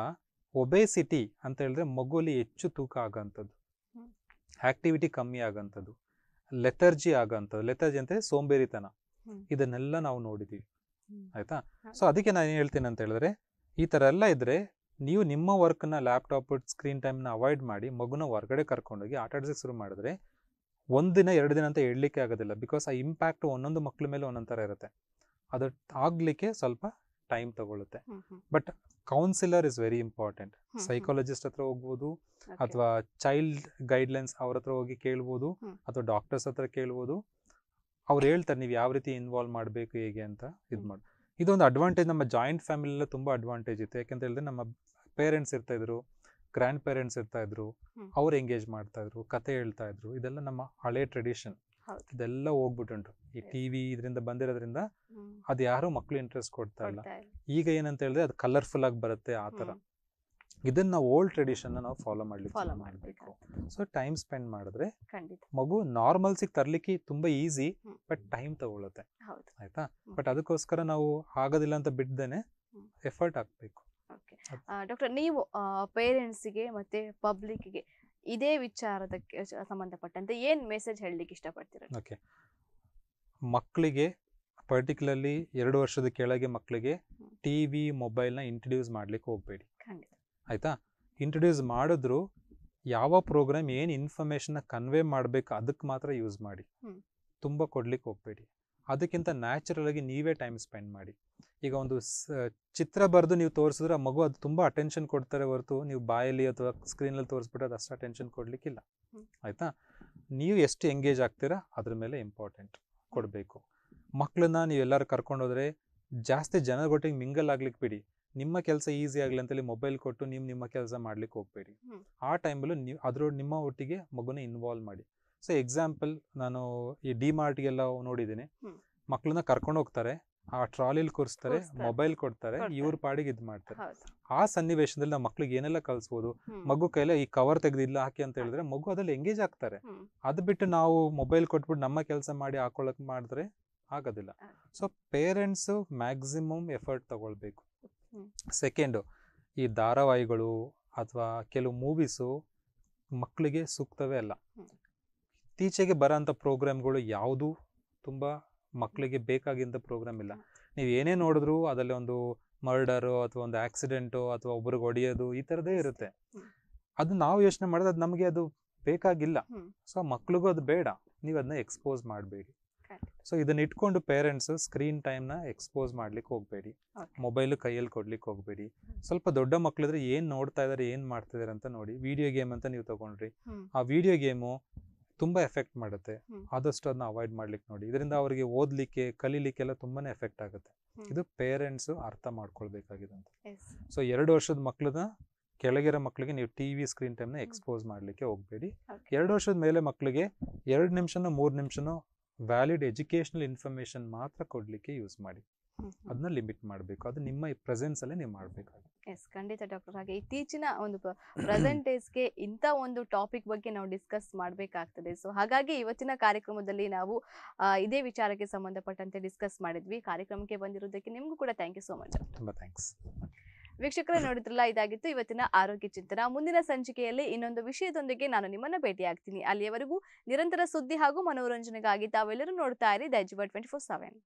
ಒಬೆಸಿಟಿ ಅಂತ ಹೇಳಿದ್ರೆ ಮಗುಲಿ ಹೆಚ್ಚು ತೂಕ ಆಗೋಂಥದ್ದು ಆಕ್ಟಿವಿಟಿ ಕಮ್ಮಿ ಆಗೋಂಥದ್ದು ಲೆಥರ್ಜಿ ಆಗೋಂಥದ್ದು ಲೆಥರ್ಜಿ ಅಂತ ಸೋಂಬೇರಿತನ ಇದನ್ನೆಲ್ಲ ನಾವು ನೋಡಿದ್ದೀವಿ ಆಯ್ತಾ ಸೊ ಅದಕ್ಕೆ ನಾನು ಏನು ಹೇಳ್ತೀನಿ ಅಂತ ಹೇಳಿದ್ರೆ ಈ ಥರ ಎಲ್ಲ ಇದ್ರೆ ನೀವು ನಿಮ್ಮ ವರ್ಕ್ನ ಲ್ಯಾಪ್ಟಾಪ್ ಸ್ಕ್ರೀನ್ ಟೈಮ್ನ ಅವಾಯ್ಡ್ ಮಾಡಿ ಮಗುನ ಹೊರಗಡೆ ಕರ್ಕೊಂಡೋಗಿ ಆಟ ಆಡಿಸೋಕ್ಕೆ ಶುರು ಮಾಡಿದ್ರೆ ಒಂದಿನ ಎರಡು ದಿನ ಅಂತ ಹೇಳಲಿಕ್ಕೆ ಆಗೋದಿಲ್ಲ ಬಿಕಾಸ್ ಆ ಇಂಪ್ಯಾಕ್ಟ್ ಒಂದೊಂದು ಮಕ್ಳ ಮೇಲೆ ಒಂದೊಂದು ಥರ ಇರುತ್ತೆ ಅದು ಆಗಲಿಕ್ಕೆ ಸ್ವಲ್ಪ ಟೈಮ್ ತಗೊಳ್ಳುತ್ತೆ but counsellor is very important psychologist ಹತ್ರ ಹೋಗ್ಬೋದು ಅಥವಾ ಚೈಲ್ಡ್ ಗೈಡ್ಲೈನ್ಸ್ ಅವ್ರ ಹತ್ರ ಹೋಗಿ ಕೇಳ್ಬೋದು ಅಥವಾ ಡಾಕ್ಟರ್ಸ್ ಹತ್ರ ಕೇಳ್ಬೋದು ಅವ್ರು ಹೇಳ್ತಾರೆ ನೀವು ಯಾವ ರೀತಿ ಇನ್ವಾಲ್ವ್ ಮಾಡಬೇಕು ಹೇಗೆ ಅಂತ ಇದು ಮಾಡಿ ಇದೊಂದು ಅಡ್ವಾಂಟೇಜ್ ನಮ್ಮ ಜಾಯಿಂಟ್ ಎಲ್ಲ ತುಂಬ ಅಡ್ವಾಂಟೇಜ್ ಇತ್ತು ಯಾಕಂತ ಹೇಳಿದ್ರೆ ನಮ್ಮ ಪೇರೆಂಟ್ಸ್ ಇರ್ತಾ ಇದ್ರು ಗ್ರ್ಯಾಂಡ್ ಪೇರೆಂಟ್ಸ್ ಇರ್ತಾ ಇದ್ರು ಅವ್ರು ಎಂಗೇಜ್ ಮಾಡ್ತಾ ಇದ್ರು ಕತೆ ಹೇಳ್ತಾ ಇದ್ರು ಇದೆಲ್ಲ ನಮ್ಮ ಹಳೆ ಟ್ರೆಡಿಷನ್ ಇದೆಲ್ಲ ಹೋಗ್ಬಿಟ್ಟುಂಟು ಈ ಟಿವಿ ಇದರಿಂದ ಬಂದಿರೋದ್ರಿಂದ ಅದು ಯಾರು ಮಕ್ಕಳು ಇಂಟ್ರೆಸ್ಟ್ ಕೊಡ್ತಾ ಇಲ್ಲ ಈಗ ಏನಂತ ಹೇಳಿದ್ರೆ ಅದು ಕಲರ್ಫುಲ್ ಆಗಿ ಬರುತ್ತೆ ಆ ಥರ ಇದನ್ನ ಓಲ್ಡ್ ಟ್ರೆಡಿಷನ್ ನಾವು ಫಾಲೋ ಮಾಡ್ಲಿಕ್ಕೆ ಮಾಡಬೇಕು ಸೊ ಟೈಮ್ ಸ್ಪೆಂಡ್ ಮಾಡಿದ್ರೆ ಮಗು ನಾರ್ಮಲ್ಸಿಗೆ ತರ್ಲಿಕ್ಕೆ ತುಂಬಾ ಈಸಿ ಬಟ್ ಟೈಮ್ ತಗೊಳುತ್ತೆ ಆಯ್ತಾ ಬಟ್ ಅದಕ್ಕೋಸ್ಕರ ನಾವು ಆಗೋದಿಲ್ಲ ಅಂತ ಬಿಡ್ದೇನೆ ಎಫರ್ಟ್ ಹಾಕ್ಬೇಕು ಡಾಕ್ಟರ್ ನೀವು ಪೇರೆಂಟ್ಸಿಗೆ ಮತ್ತೆ ಪಬ್ಲಿಕ್ಗೆ ಇದೇ ವಿಚಾರದಕ್ಕೆ ಸಂಬಂಧಪಟ್ಟಂತೆ ಏನು ಮೆಸೇಜ್ ಹೇಳಲಿಕ್ಕೆ ಇಷ್ಟಪಡ್ತೀರ ಓಕೆ ಮಕ್ಕಳಿಗೆ ಪರ್ಟಿಕ್ಯುಲರ್ಲಿ ಎರಡು ವರ್ಷದ ಕೆಳಗೆ ಮಕ್ಕಳಿಗೆ ಟಿ ವಿ ಮೊಬೈಲ್ನ ಇಂಟ್ರಡ್ಯೂಸ್ ಮಾಡ್ಲಿಕ್ಕೆ ಹೋಗಬೇಡಿ ಆಯಿತಾ ಇಂಟ್ರಡ್ಯೂಸ್ ಮಾಡಿದ್ರು ಯಾವ ಪ್ರೋಗ್ರಾಮ್ ಏನು ಇನ್ಫಾರ್ಮೇಷನ್ನ ಕನ್ವೇ ಮಾಡ್ಬೇಕು ಅದಕ್ಕೆ ಮಾತ್ರ ಯೂಸ್ ಮಾಡಿ ತುಂಬ ಕೊಡ್ಲಿಕ್ಕೆ ಹೋಗಬೇಡಿ ಅದಕ್ಕಿಂತ ನ್ಯಾಚುರಲ್ ಆಗಿ ನೀವೇ ಟೈಮ್ ಸ್ಪೆಂಡ್ ಮಾಡಿ ಈಗ ಒಂದು ಚಿತ್ರ ಬರೆದು ನೀವು ತೋರಿಸಿದ್ರೆ ಆ ಮಗು ಅದು ತುಂಬ ಅಟೆನ್ಷನ್ ಕೊಡ್ತಾರೆ ಹೊರತು ನೀವು ಬಾಯಲ್ಲಿ ಅಥವಾ ಸ್ಕ್ರೀನಲ್ಲಿ ತೋರಿಸ್ಬಿಟ್ಟು ಅದು ಅಷ್ಟು ಅಟೆನ್ಷನ್ ಕೊಡಲಿಕ್ಕಿಲ್ಲ ಆಯಿತಾ ನೀವು ಎಷ್ಟು ಎಂಗೇಜ್ ಆಗ್ತೀರಾ ಅದ್ರ ಮೇಲೆ ಇಂಪಾರ್ಟೆಂಟ್ ಕೊಡಬೇಕು ಮಕ್ಕಳನ್ನ ನೀವು ಎಲ್ಲರೂ ಕರ್ಕೊಂಡೋದ್ರೆ ಜಾಸ್ತಿ ಜನಗೊಟ್ಟಿಗೆ ಮಿಂಗಲ್ ಆಗ್ಲಿಕ್ಕೆ ಬಿಡಿ ನಿಮ್ಮ ಕೆಲಸ ಈಸಿ ಆಗಲಿ ಅಂತೇಳಿ ಮೊಬೈಲ್ ಕೊಟ್ಟು ನೀವು ನಿಮ್ಮ ಕೆಲಸ ಮಾಡ್ಲಿಕ್ಕೆ ಹೋಗ್ಬೇಡಿ ಆ ಟೈಮಲ್ಲೂ ನೀವು ಅದ್ರ ನಿಮ್ಮ ಒಟ್ಟಿಗೆ ಮಗುನ ಇನ್ವಾಲ್ವ್ ಮಾಡಿ ಸೊ ಎಕ್ಸಾಂಪಲ್ ನಾನು ಈ ಡಿ ಮಾರ್ಟ್ಗೆಲ್ಲ ನೋಡಿದ್ದೀನಿ ಮಕ್ಕಳನ್ನ ಕರ್ಕೊಂಡು ಹೋಗ್ತಾರೆ ಆ ಟ್ರಾಲಿಲ್ ಕೂರಿಸ್ತಾರೆ ಮೊಬೈಲ್ ಕೊಡ್ತಾರೆ ಇವ್ರ ಪಾಡಿಗೆ ಇದು ಮಾಡ್ತಾರೆ ಆ ಸನ್ನಿವೇಶದಲ್ಲಿ ನಾವು ಮಕ್ಳಿಗೆ ಏನೆಲ್ಲ ಕಲಿಸ್ಬೋದು ಮಗು ಕೈಲ ಈ ಕವರ್ ತೆಗೆದಿಲ್ಲ ಹಾಕಿ ಅಂತ ಹೇಳಿದ್ರೆ ಮಗು ಅದ್ರಲ್ಲಿ ಎಂಗೇಜ್ ಆಗ್ತಾರೆ ಅದ್ಬಿಟ್ಟು ಬಿಟ್ಟು ನಾವು ಮೊಬೈಲ್ ಕೊಟ್ಬಿಟ್ಟು ನಮ್ಮ ಕೆಲಸ ಮಾಡಿ ಹಾಕೊಳಕ್ ಮಾಡಿದ್ರೆ ಆಗೋದಿಲ್ಲ ಸೊ ಪೇರೆಂಟ್ಸ್ ಮ್ಯಾಕ್ಸಿಮಮ್ ಎಫರ್ಟ್ ತಗೊಳ್ಬೇಕು ಸೆಕೆಂಡು ಈ ಧಾರಾವಾಹಿಗಳು ಅಥವಾ ಕೆಲವು ಮೂವೀಸು ಮಕ್ಕಳಿಗೆ ಸೂಕ್ತವೇ ಅಲ್ಲ ಇತ್ತೀಚೆಗೆ ಬರೋಂಥ ಪ್ರೋಗ್ರಾಮ್ಗಳು ಯಾವುದು ತುಂಬ ಮಕ್ಕಳಿಗೆ ಬೇಕಾಗಿದ್ದ ಪ್ರೋಗ್ರಾಮ್ ಇಲ್ಲ ನೀವು ಏನೇ ನೋಡಿದ್ರೂ ಅದರಲ್ಲಿ ಒಂದು ಮರ್ಡರು ಅಥವಾ ಒಂದು ಆಕ್ಸಿಡೆಂಟು ಅಥವಾ ಒಬ್ರಿಗೆ ಹೊಡೆಯೋದು ಈ ಥರದೇ ಇರುತ್ತೆ ಅದು ನಾವು ಯೋಚನೆ ಮಾಡಿದ್ರೆ ಅದು ನಮಗೆ ಅದು ಬೇಕಾಗಿಲ್ಲ ಸೊ ಮಕ್ಳಿಗೂ ಅದು ಬೇಡ ನೀವು ಅದನ್ನ ಎಕ್ಸ್ಪೋಸ್ ಮಾಡಬೇಡಿ ಸೊ ಇದನ್ನ ಇಟ್ಕೊಂಡು ಪೇರೆಂಟ್ಸ್ ಸ್ಕ್ರೀನ್ ಟೈಮ್ನ ಎಕ್ಸ್ಪೋಸ್ ಮಾಡ್ಲಿಕ್ಕೆ ಹೋಗ್ಬೇಡಿ ಮೊಬೈಲ್ ಕೈಯಲ್ಲಿ ಕೊಡ್ಲಿಕ್ಕೆ ಹೋಗ್ಬೇಡಿ ಸ್ವಲ್ಪ ದೊಡ್ಡ ಮಕ್ಳಿದ್ರೆ ಏನು ನೋಡ್ತಾ ಇದಾರೆ ಏನು ಮಾಡ್ತಿದಾರೆ ಅಂತ ನೋಡಿ ವಿಡಿಯೋ ಗೇಮ್ ಅಂತ ನೀವು ತಗೊಂಡ್ರಿ ಆ ವಿಡಿಯೋ ಗೇಮು ತುಂಬಾ ಎಫೆಕ್ಟ್ ಮಾಡುತ್ತೆ ಆದಷ್ಟು ಅದನ್ನ ಅವಾಯ್ಡ್ ಮಾಡ್ಲಿಕ್ಕೆ ನೋಡಿ ಇದರಿಂದ ಅವರಿಗೆ ಓದ್ಲಿಕ್ಕೆ ಎಲ್ಲ ತುಂಬಾನೇ ಎಫೆಕ್ಟ್ ಆಗುತ್ತೆ ಇದು ಪೇರೆಂಟ್ಸ್ ಅರ್ಥ ಅಂತ ಸೊ ಎರಡು ವರ್ಷದ ಮಕ್ಕಳನ್ನ ಕೆಳಗಿರೋ ಮಕ್ಕಳಿಗೆ ನೀವು ಟಿವಿ ಸ್ಕ್ರೀನ್ ಟೈಮ್ನ ಎಕ್ಸ್ಪೋಸ್ ಮಾಡಲಿಕ್ಕೆ ಹೋಗಬೇಡಿ ಎರಡು ವರ್ಷದ ಮೇಲೆ ಮಕ್ಕಳಿಗೆ ಎರಡು ನಿಮಿಷನೋ ಮೂರು ನಿಮಿಷನೋ ವ್ಯಾಲಿಡ್ ಎಜುಕೇಷನಲ್ ಇನ್ಫರ್ಮೇಷನ್ ಮಾತ್ರ ಕೊಡಲಿಕ್ಕೆ ಯೂಸ್ ಮಾಡಿ ಅದನ್ನ ಲಿಮಿಟ್ ಮಾಡಬೇಕು ಅದು ನಿಮ್ಮ ಪ್ರೆಸೆನ್ಸ್ ಅಲ್ಲೇ ನೀವು ಮಾಡಬೇಕಾಗುತ್ತೆ ಎಸ್ ಖಂಡಿತ ಡಾಕ್ಟರ್ ಹಾಗೆ ಇತ್ತೀಚಿನ ಒಂದು ಡೇಸ್ಗೆ ಇಂಥ ಒಂದು ಟಾಪಿಕ್ ಬಗ್ಗೆ ನಾವು ಡಿಸ್ಕಸ್ ಮಾಡಬೇಕಾಗ್ತದೆ ಸೊ ಹಾಗಾಗಿ ಇವತ್ತಿನ ಕಾರ್ಯಕ್ರಮದಲ್ಲಿ ನಾವು ಇದೇ ವಿಚಾರಕ್ಕೆ ಸಂಬಂಧಪಟ್ಟಂತೆ ಡಿಸ್ಕಸ್ ಮಾಡಿದ್ವಿ ಕಾರ್ಯಕ್ರಮಕ್ಕೆ ಬಂದಿರೋದಕ್ಕೆ ನಿಮಗೂ ಕೂಡ ಥ್ಯಾಂಕ್ ಯು ಸೋ ಮಚ್ ತುಂಬ ಥ್ಯಾಂಕ್ಸ್ ವೀಕ್ಷಕರೇ ನೋಡಿದ್ರಲ್ಲ ಇದಾಗಿತ್ತು ಇವತ್ತಿನ ಆರೋಗ್ಯ ಚಿಂತನ ಮುಂದಿನ ಸಂಚಿಕೆಯಲ್ಲಿ ಇನ್ನೊಂದು ವಿಷಯದೊಂದಿಗೆ ನಾನು ನಿಮ್ಮನ್ನ ಭೇಟಿಯಾಗ್ತೀನಿ ಅಲ್ಲಿಯವರೆಗೂ ನಿರಂತರ ಸುದ್ದಿ ಹಾಗೂ ಮನೋರಂಜನೆಗಾಗಿ ತಾವೆಲ್ಲರೂ ನೋಡ್ತಾ ಇರಿ ದೈಜ್ ಟ್ವೆಂಟಿ ಫೋರ್ ಸೆವೆನ್